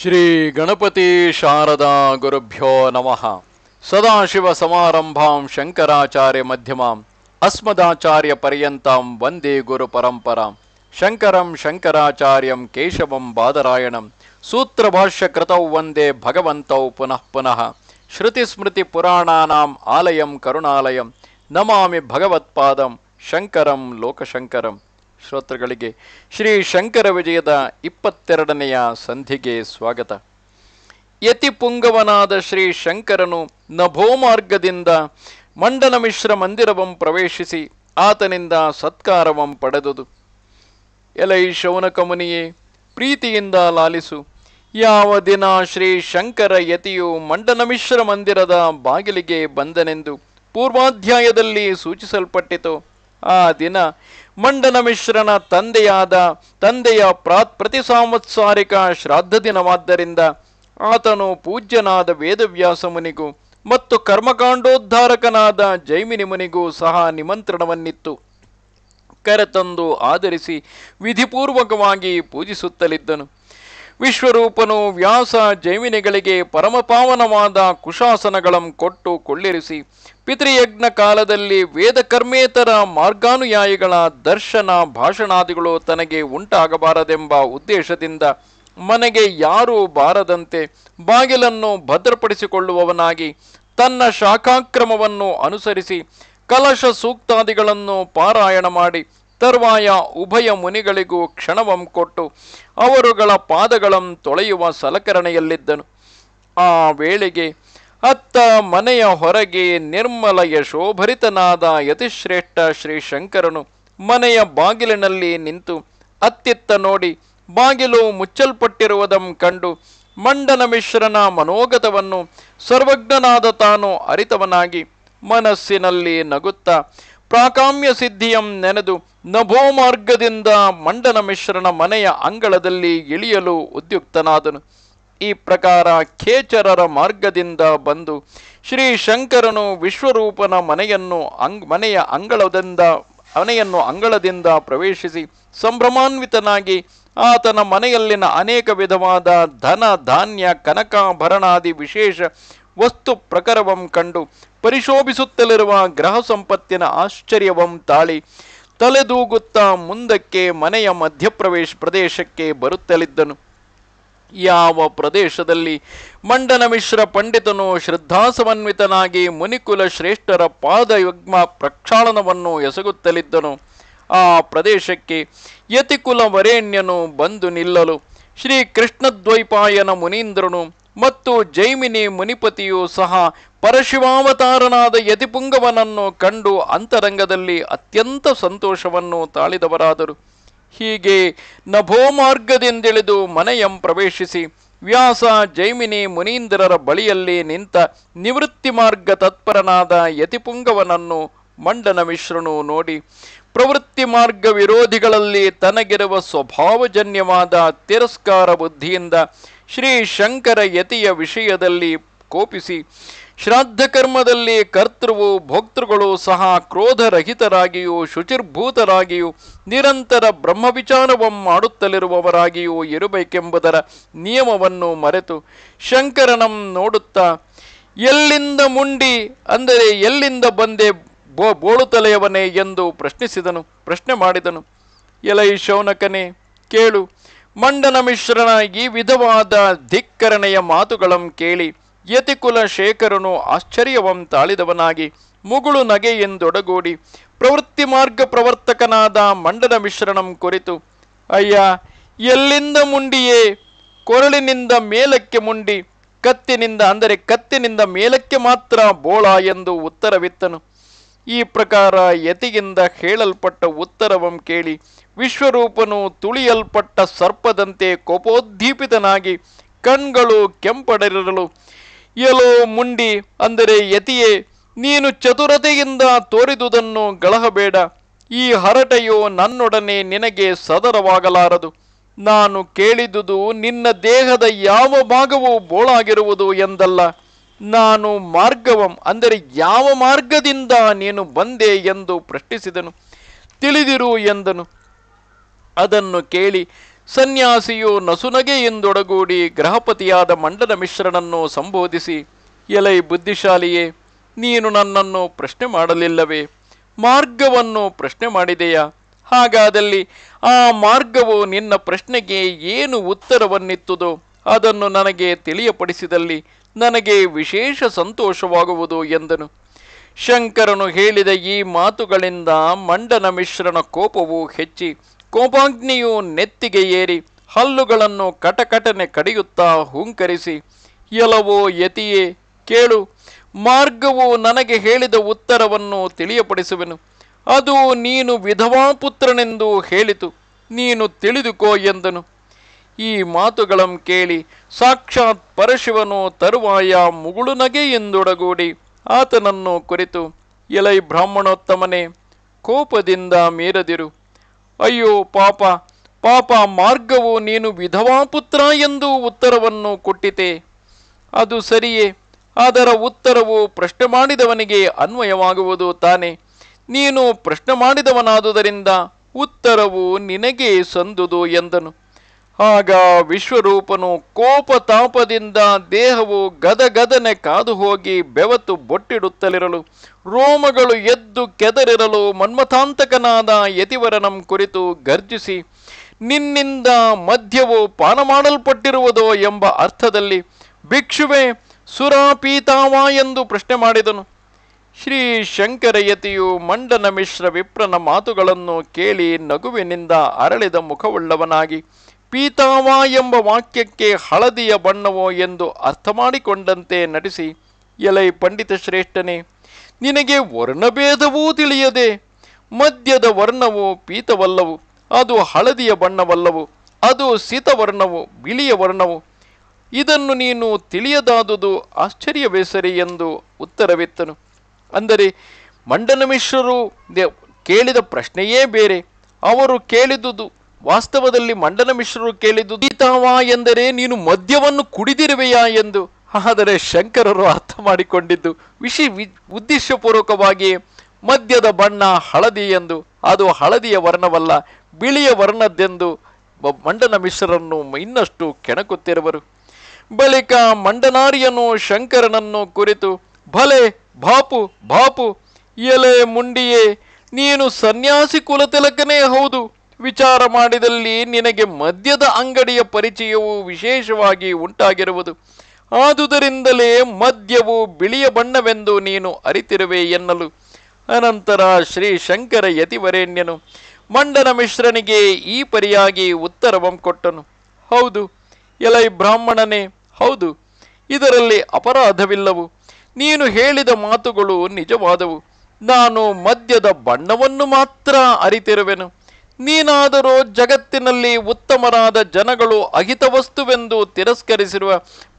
ಶ್ರೀ ಗಣಪತಿ ಶಾರದಾ ಗುರುಭ್ಯೋ ನಮಃ ಸದಾಶಿವ ಸಮಾರಂಭಾಂ ಶಂಕರಾಚಾರ್ಯ ಮಧ್ಯಮಾಂ ಅಸ್ಮದಾಚಾರ್ಯ ಪರ್ಯಂತಾಂ ವಂದೇ ಗುರು ಪರಂಪರಾಂ ಶಂಕರಂ ಶಂಕರಾಚಾರ್ಯಂ ಕೇಶವಂ ಬಾದರಾಯಣಂ ಸೂತ್ರ ಭಾಷ್ಯ ಕೃತೌ ವಂದೇ ಭಗವಂತೌ ಪುನಃ ಪುನಃ ಶ್ರುತಿಸ್ಮೃತಿ ಪುರಾಣಾನಾಂ ಆಲಯಂ ಕರುಣಾಲಯಂ ನಮಾಮಿ ಭಗವತ್ಪಾದಂ ಶಂಕರಂ ಲೋಕಶಂಕರಂ ಶ್ರೋತೃಗಳಿಗೆ ಶ್ರೀ ಶಂಕರ ವಿಜಯದ ಇಪ್ಪತ್ತೆರಡನೆಯ ಸಂಧಿಗೆ ಸ್ವಾಗತ ಯತಿಪುಂಗವನಾದ ಶ್ರೀ ಶಂಕರನು ನಭೋಮಾರ್ಗದಿಂದ ಮಂಡನ ಮಿಶ್ರ ಮಂದಿರವಂ ಪ್ರವೇಶಿಸಿ ಆತನಿಂದ ಸತ್ಕಾರವಂ ಪಡೆದುದು ಎಲೈ ಶೌನಕಮುನಿಯೇ ಪ್ರೀತಿಯಿಂದ ಲಾಲಿಸು ಯಾವ ದಿನ ಶ್ರೀ ಶಂಕರ ಯತಿಯು ಮಂಡನ ಮಿಶ್ರ ಮಂದಿರದ ಬಾಗಿಲಿಗೆ ಬಂದನೆಂದು ಪೂರ್ವಾಧ್ಯಾಯದಲ್ಲಿ ಸೂಚಿಸಲ್ಪಟ್ಟಿತು ಆ ದಿನ ಮಂಡನ ಮಿಶ್ರನ ತಂದೆಯಾದ ತಂದೆಯ ಪ್ರಾತ್ ಪ್ರತಿ ಸಾಂವತ್ಸಾರಿಕ ಶ್ರಾದ್ದ ದಿನವಾದ್ದರಿಂದ ಆತನು ಪೂಜ್ಯನಾದ ವೇದವ್ಯಾಸ ಮುನಿಗೂ ಮತ್ತು ಕರ್ಮಕಾಂಡೋದ್ಧಾರಕನಾದ ಜೈಮಿನಿ ಮುನಿಗೂ ಸಹ ನಿಮಂತ್ರಣವನ್ನಿತ್ತು ಕರೆತಂದು ಆಧರಿಸಿ ವಿಧಿಪೂರ್ವಕವಾಗಿ ಪೂಜಿಸುತ್ತಲಿದ್ದನು ವಿಶ್ವರೂಪನು ವ್ಯಾಸ ಜೈವಿನಿಗಳಿಗೆ ಪರಮಪಾವನವಾದ ಕುಶಾಸನಗಳಂ ಕೊಟ್ಟು ಕೊಳ್ಳಿರಿಸಿ ಪಿತೃಯಜ್ಞ ಕಾಲದಲ್ಲಿ ವೇದಕರ್ಮೇತರ ಮಾರ್ಗಾನುಯಾಯಿಗಳ ದರ್ಶನ ಭಾಷಣಾದಿಗಳು ತನಗೆ ಉಂಟಾಗಬಾರದೆಂಬ ಉದ್ದೇಶದಿಂದ ಮನೆಗೆ ಯಾರೂ ಬಾರದಂತೆ ಬಾಗಿಲನ್ನು ಭದ್ರಪಡಿಸಿಕೊಳ್ಳುವವನಾಗಿ ತನ್ನ ಶಾಖಾಕ್ರಮವನ್ನು ಅನುಸರಿಸಿ ಕಲಶ ಸೂಕ್ತಾದಿಗಳನ್ನು ಪಾರಾಯಣ ಮಾಡಿ ತರುವಾಯ ಉಭಯ ಮುನಿಗಳಿಗೂ ಕ್ಷಣವಂ ಕೊಟ್ಟು ಅವರುಗಳ ಪಾದಗಳಂ ತೊಳೆಯುವ ಸಲಕರಣೆಯಲ್ಲಿದ್ದನು ಆ ವೇಳೆಗೆ ಅತ್ತ ಮನೆಯ ಹೊರಗೆ ನಿರ್ಮಲ ಯಶೋಭರಿತನಾದ ಯತಿಶ್ರೇಷ್ಠ ಶ್ರೀ ಶಂಕರನು ಮನೆಯ ಬಾಗಿಲಿನಲ್ಲಿ ನಿಂತು ಅತ್ತಿತ್ತ ನೋಡಿ ಬಾಗಿಲು ಮುಚ್ಚಲ್ಪಟ್ಟಿರುವುದಂ ಕಂಡು ಮಂಡನ ಮಿಶ್ರನ ಮನೋಗತವನ್ನು ಸರ್ವಜ್ಞನಾದ ತಾನು ಅರಿತವನಾಗಿ ಮನಸ್ಸಿನಲ್ಲಿ ನಗುತ್ತಾ ಪ್ರಾಕಾಮ್ಯ ಸಿದ್ಧಿಯಂ ನೆನೆದು ನಭೋಮಾರ್ಗದಿಂದ ಮಂಡನ ಮಿಶ್ರನ ಮನೆಯ ಅಂಗಳದಲ್ಲಿ ಇಳಿಯಲು ಉದ್ಯುಕ್ತನಾದನು ಈ ಪ್ರಕಾರ ಖೇಚರರ ಮಾರ್ಗದಿಂದ ಬಂದು ಶ್ರೀ ಶಂಕರನು ವಿಶ್ವರೂಪನ ಮನೆಯನ್ನು ಅಂಗ್ ಮನೆಯ ಅಂಗಳದಿಂದ ಮನೆಯನ್ನು ಅಂಗಳದಿಂದ ಪ್ರವೇಶಿಸಿ ಸಂಭ್ರಮಾನ್ವಿತನಾಗಿ ಆತನ ಮನೆಯಲ್ಲಿನ ಅನೇಕ ವಿಧವಾದ ಧನ ಧಾನ್ಯ ಕನಕಾಭರಣಾದಿ ವಿಶೇಷ ವಸ್ತು ಪ್ರಕರವಂ ಕಂಡು ಪರಿಶೋಭಿಸುತ್ತಲಿರುವ ಗ್ರಹ ಸಂಪತ್ತಿನ ಆಶ್ಚರ್ಯವಂ ತಾಳಿ ತಲೆದೂಗುತ್ತಾ ಮುಂದಕ್ಕೆ ಮನೆಯ ಮಧ್ಯಪ್ರವೇಶ ಪ್ರದೇಶಕ್ಕೆ ಬರುತ್ತಲಿದ್ದನು ಯಾವ ಪ್ರದೇಶದಲ್ಲಿ ಮಂಡನ ಮಿಶ್ರ ಪಂಡಿತನು ಶ್ರದ್ಧಾಸಮನ್ವಿತನಾಗಿ ಮುನಿಕುಲ ಶ್ರೇಷ್ಠರ ಪಾದಯುಗ್ಮ ಪ್ರಕ್ಷಾಳನವನ್ನು ಎಸಗುತ್ತಲಿದ್ದನು ಆ ಪ್ರದೇಶಕ್ಕೆ ಯತಿಕುಲ ವರೇಣ್ಯನು ಬಂದು ನಿಲ್ಲಲು ಶ್ರೀ ಕೃಷ್ಣದ್ವೈಪಾಯನ ಮುನೀಂದ್ರನು ಮತ್ತು ಜೈಮಿನಿ ಮುನಿಪತಿಯು ಸಹ ಪರಶಿವಾವತಾರನಾದ ಯತಿಪುಂಗವನನ್ನು ಕಂಡು ಅಂತರಂಗದಲ್ಲಿ ಅತ್ಯಂತ ಸಂತೋಷವನ್ನು ತಾಳಿದವರಾದರು ಹೀಗೆ ನಭೋಮಾರ್ಗದಿಂದಿಳಿದು ಮನೆಯಂ ಪ್ರವೇಶಿಸಿ ವ್ಯಾಸ ಜೈಮಿನಿ ಮುನೀಂದ್ರರ ಬಳಿಯಲ್ಲಿ ನಿಂತ ನಿವೃತ್ತಿ ಮಾರ್ಗ ತತ್ಪರನಾದ ಯತಿಪುಂಗವನನ್ನು ಮಂಡನ ಮಿಶ್ರನು ನೋಡಿ ಪ್ರವೃತ್ತಿ ಮಾರ್ಗ ವಿರೋಧಿಗಳಲ್ಲಿ ತನಗಿರುವ ಸ್ವಭಾವಜನ್ಯವಾದ ತಿರಸ್ಕಾರ ಬುದ್ಧಿಯಿಂದ ಶ್ರೀ ಶಂಕರ ಯತಿಯ ವಿಷಯದಲ್ಲಿ ಕೋಪಿಸಿ ಶ್ರಾದ್ದ ಕರ್ಮದಲ್ಲಿ ಕರ್ತೃವು ಭೋಕ್ತೃಗಳು ಸಹ ಕ್ರೋಧರಹಿತರಾಗಿಯೂ ಶುಚಿರ್ಭೂತರಾಗಿಯೂ ನಿರಂತರ ಬ್ರಹ್ಮವಿಚಾರವ ಮಾಡುತ್ತಲಿರುವವರಾಗಿಯೂ ಇರಬೇಕೆಂಬುದರ ನಿಯಮವನ್ನು ಮರೆತು ಶಂಕರನಂ ನೋಡುತ್ತಾ ಎಲ್ಲಿಂದ ಮುಂಡಿ ಅಂದರೆ ಎಲ್ಲಿಂದ ಬಂದೆ ಬೋ ಬೋಳುತ್ತಲೆಯವನೇ ಎಂದು ಪ್ರಶ್ನಿಸಿದನು ಪ್ರಶ್ನೆ ಮಾಡಿದನು ಎಲೈ ಶೌನಕನೇ ಕೇಳು ಮಂಡನ ಮಿಶ್ರನಾಗಿ ವಿಧವಾದ ಧಿಕ್ಕರಣೆಯ ಮಾತುಗಳಂ ಕೇಳಿ ಯತಿಕುಲ ಶೇಖರನು ಆಶ್ಚರ್ಯವಂ ತಾಳಿದವನಾಗಿ ಮುಗುಳು ಎಂದೊಡಗೂಡಿ ಪ್ರವೃತ್ತಿ ಮಾರ್ಗ ಪ್ರವರ್ತಕನಾದ ಮಂಡನ ಮಿಶ್ರಣಂ ಕುರಿತು ಅಯ್ಯ ಎಲ್ಲಿಂದ ಮುಂಡಿಯೇ ಕೊರಳಿನಿಂದ ಮೇಲಕ್ಕೆ ಮುಂಡಿ ಕತ್ತಿನಿಂದ ಅಂದರೆ ಕತ್ತಿನಿಂದ ಮೇಲಕ್ಕೆ ಮಾತ್ರ ಬೋಳ ಎಂದು ಉತ್ತರವಿತ್ತನು ಈ ಪ್ರಕಾರ ಯತಿಯಿಂದ ಹೇಳಲ್ಪಟ್ಟ ಉತ್ತರವಂ ಕೇಳಿ ವಿಶ್ವರೂಪನು ತುಳಿಯಲ್ಪಟ್ಟ ಸರ್ಪದಂತೆ ಕೋಪೋದ್ದೀಪಿತನಾಗಿ ಕಣ್ಗಳು ಕೆಂಪಡರಿರಲು ಎಲೋ ಮುಂಡಿ ಅಂದರೆ ಯತಿಯೇ ನೀನು ಚತುರತೆಯಿಂದ ತೋರಿದುದನ್ನು ಗಳಹಬೇಡ ಈ ಹರಟೆಯು ನನ್ನೊಡನೆ ನಿನಗೆ ಸದರವಾಗಲಾರದು ನಾನು ಕೇಳಿದುದು ನಿನ್ನ ದೇಹದ ಯಾವ ಭಾಗವೂ ಬೋಳಾಗಿರುವುದು ಎಂದಲ್ಲ ನಾನು ಮಾರ್ಗವಂ ಅಂದರೆ ಯಾವ ಮಾರ್ಗದಿಂದ ನೀನು ಬಂದೆ ಎಂದು ಪ್ರಶ್ನಿಸಿದನು ತಿಳಿದಿರು ಎಂದನು ಅದನ್ನು ಕೇಳಿ ಸನ್ಯಾಸಿಯು ನಸುನಗೆ ಎಂದೊಡಗೂಡಿ ಗ್ರಹಪತಿಯಾದ ಮಂಡನ ಮಿಶ್ರನನ್ನು ಸಂಬೋಧಿಸಿ ಎಲೈ ಬುದ್ಧಿಶಾಲಿಯೇ ನೀನು ನನ್ನನ್ನು ಪ್ರಶ್ನೆ ಮಾಡಲಿಲ್ಲವೇ ಮಾರ್ಗವನ್ನು ಪ್ರಶ್ನೆ ಮಾಡಿದೆಯಾ ಹಾಗಾದಲ್ಲಿ ಆ ಮಾರ್ಗವು ನಿನ್ನ ಪ್ರಶ್ನೆಗೆ ಏನು ಉತ್ತರವನ್ನಿತ್ತುದೋ ಅದನ್ನು ನನಗೆ ತಿಳಿಯಪಡಿಸಿದಲ್ಲಿ ನನಗೆ ವಿಶೇಷ ಸಂತೋಷವಾಗುವುದು ಎಂದನು ಶಂಕರನು ಹೇಳಿದ ಈ ಮಾತುಗಳಿಂದ ಮಂಡನ ಮಿಶ್ರನ ಕೋಪವು ಹೆಚ್ಚಿ ಕೋಪಾಗ್ನಿಯು ನೆತ್ತಿಗೆ ಏರಿ ಹಲ್ಲುಗಳನ್ನು ಕಟಕಟನೆ ಕಡಿಯುತ್ತಾ ಹುಂಕರಿಸಿ ಎಲವೋ ಯತಿಯೇ ಕೇಳು ಮಾರ್ಗವು ನನಗೆ ಹೇಳಿದ ಉತ್ತರವನ್ನು ತಿಳಿಯಪಡಿಸುವೆನು ಅದು ನೀನು ವಿಧವಾ ಪುತ್ರನೆಂದು ಹೇಳಿತು ನೀನು ತಿಳಿದುಕೋ ಎಂದನು ಈ ಮಾತುಗಳಂ ಕೇಳಿ ಸಾಕ್ಷಾತ್ ಪರಶಿವನು ತರುವಾಯ ಮುಗುಳು ಎಂದೊಡಗೂಡಿ ಆತನನ್ನು ಕುರಿತು ಎಲೈ ಬ್ರಾಹ್ಮಣೋತ್ತಮನೇ ಕೋಪದಿಂದ ಮೀರದಿರು ಅಯ್ಯೋ ಪಾಪ ಪಾಪ ಮಾರ್ಗವು ನೀನು ವಿಧವಾ ಪುತ್ರ ಎಂದು ಉತ್ತರವನ್ನು ಕೊಟ್ಟಿತೆ ಅದು ಸರಿಯೇ ಅದರ ಉತ್ತರವು ಪ್ರಶ್ನೆ ಮಾಡಿದವನಿಗೆ ಅನ್ವಯವಾಗುವುದು ತಾನೆ ನೀನು ಪ್ರಶ್ನೆ ಮಾಡಿದವನಾದುದರಿಂದ ಉತ್ತರವು ನಿನಗೆ ಸಂದುದು ಎಂದನು ಆಗ ವಿಶ್ವರೂಪನು ಕೋಪ ತಾಪದಿಂದ ದೇಹವು ಗದಗದನೆ ಕಾದು ಹೋಗಿ ಬೆವತ್ತು ಬೊಟ್ಟಿಡುತ್ತಲಿರಲು ರೋಮಗಳು ಎದ್ದು ಕೆದರಿರಲು ಮನ್ಮಥಾಂತಕನಾದ ಯತಿವರನಂ ಕುರಿತು ಗರ್ಜಿಸಿ ನಿನ್ನಿಂದ ಮಧ್ಯವು ಪಾನ ಮಾಡಲ್ಪಟ್ಟಿರುವುದೋ ಎಂಬ ಅರ್ಥದಲ್ಲಿ ಭಿಕ್ಷುವೆ ಸುರಾಪೀತಾವ ಎಂದು ಪ್ರಶ್ನೆ ಮಾಡಿದನು ಶ್ರೀ ಶಂಕರಯತಿಯು ಮಂಡನ ಮಿಶ್ರ ವಿಪ್ರನ ಮಾತುಗಳನ್ನು ಕೇಳಿ ನಗುವಿನಿಂದ ಅರಳಿದ ಮುಖವುಳ್ಳವನಾಗಿ ಪೀತಾವ ಎಂಬ ವಾಕ್ಯಕ್ಕೆ ಹಳದಿಯ ಬಣ್ಣವೋ ಎಂದು ಅರ್ಥ ಮಾಡಿಕೊಂಡಂತೆ ನಟಿಸಿ ಎಲೈ ಪಂಡಿತ ಶ್ರೇಷ್ಠನೇ ನಿನಗೆ ವರ್ಣಭೇದವೂ ತಿಳಿಯದೆ ಮದ್ಯದ ವರ್ಣವು ಪೀತವಲ್ಲವು ಅದು ಹಳದಿಯ ಬಣ್ಣವಲ್ಲವು ಅದು ಸೀತವರ್ಣವು ಬಿಳಿಯ ವರ್ಣವು ಇದನ್ನು ನೀನು ತಿಳಿಯದಾದುದು ಆಶ್ಚರ್ಯವೇ ಸರಿ ಎಂದು ಉತ್ತರವಿತ್ತನು ಅಂದರೆ ಮಂಡನ ಮಂಡನಮಿಶ್ರರು ಕೇಳಿದ ಪ್ರಶ್ನೆಯೇ ಬೇರೆ ಅವರು ಕೇಳಿದುದು ವಾಸ್ತವದಲ್ಲಿ ಮಂಡನ ಮಿಶ್ರರು ಕೇಳಿದ್ದು ದೀತಾವಾ ಎಂದರೆ ನೀನು ಮದ್ಯವನ್ನು ಕುಡಿದಿರುವೆಯಾ ಎಂದು ಆದರೆ ಶಂಕರರು ಅರ್ಥ ಮಾಡಿಕೊಂಡಿದ್ದು ವಿಶಿ ಉದ್ದೇಶಪೂರ್ವಕವಾಗಿ ಮದ್ಯದ ಬಣ್ಣ ಹಳದಿ ಎಂದು ಅದು ಹಳದಿಯ ವರ್ಣವಲ್ಲ ಬಿಳಿಯ ವರ್ಣದ್ದೆಂದು ಮಂಡನ ಮಿಶ್ರರನ್ನು ಇನ್ನಷ್ಟು ಕೆಣಕುತ್ತಿರುವರು ಬಳಿಕ ಮಂಡನಾರಿಯನು ಶಂಕರನನ್ನು ಕುರಿತು ಭಲೆ ಬಾಪು ಬಾಪು ಎಲೆ ಮುಂಡಿಯೇ ನೀನು ಸನ್ಯಾಸಿ ಕುಲತಿಲಕನೇ ಹೌದು ವಿಚಾರ ಮಾಡಿದಲ್ಲಿ ನಿನಗೆ ಮದ್ಯದ ಅಂಗಡಿಯ ಪರಿಚಯವು ವಿಶೇಷವಾಗಿ ಉಂಟಾಗಿರುವುದು ಆದುದರಿಂದಲೇ ಮದ್ಯವು ಬಿಳಿಯ ಬಣ್ಣವೆಂದು ನೀನು ಅರಿತಿರುವೆ ಎನ್ನಲು ಅನಂತರ ಶ್ರೀ ಶಂಕರ ಯತಿವರೇಣ್ಯನು ಮಂಡನ ಮಿಶ್ರನಿಗೆ ಈ ಪರಿಯಾಗಿ ಉತ್ತರವಂ ಕೊಟ್ಟನು ಹೌದು ಎಲೈ ಬ್ರಾಹ್ಮಣನೇ ಹೌದು ಇದರಲ್ಲಿ ಅಪರಾಧವಿಲ್ಲವು ನೀನು ಹೇಳಿದ ಮಾತುಗಳು ನಿಜವಾದವು ನಾನು ಮದ್ಯದ ಬಣ್ಣವನ್ನು ಮಾತ್ರ ಅರಿತಿರುವೆನು ನೀನಾದರೂ ಜಗತ್ತಿನಲ್ಲಿ ಉತ್ತಮರಾದ ಜನಗಳು ವಸ್ತುವೆಂದು ತಿರಸ್ಕರಿಸಿರುವ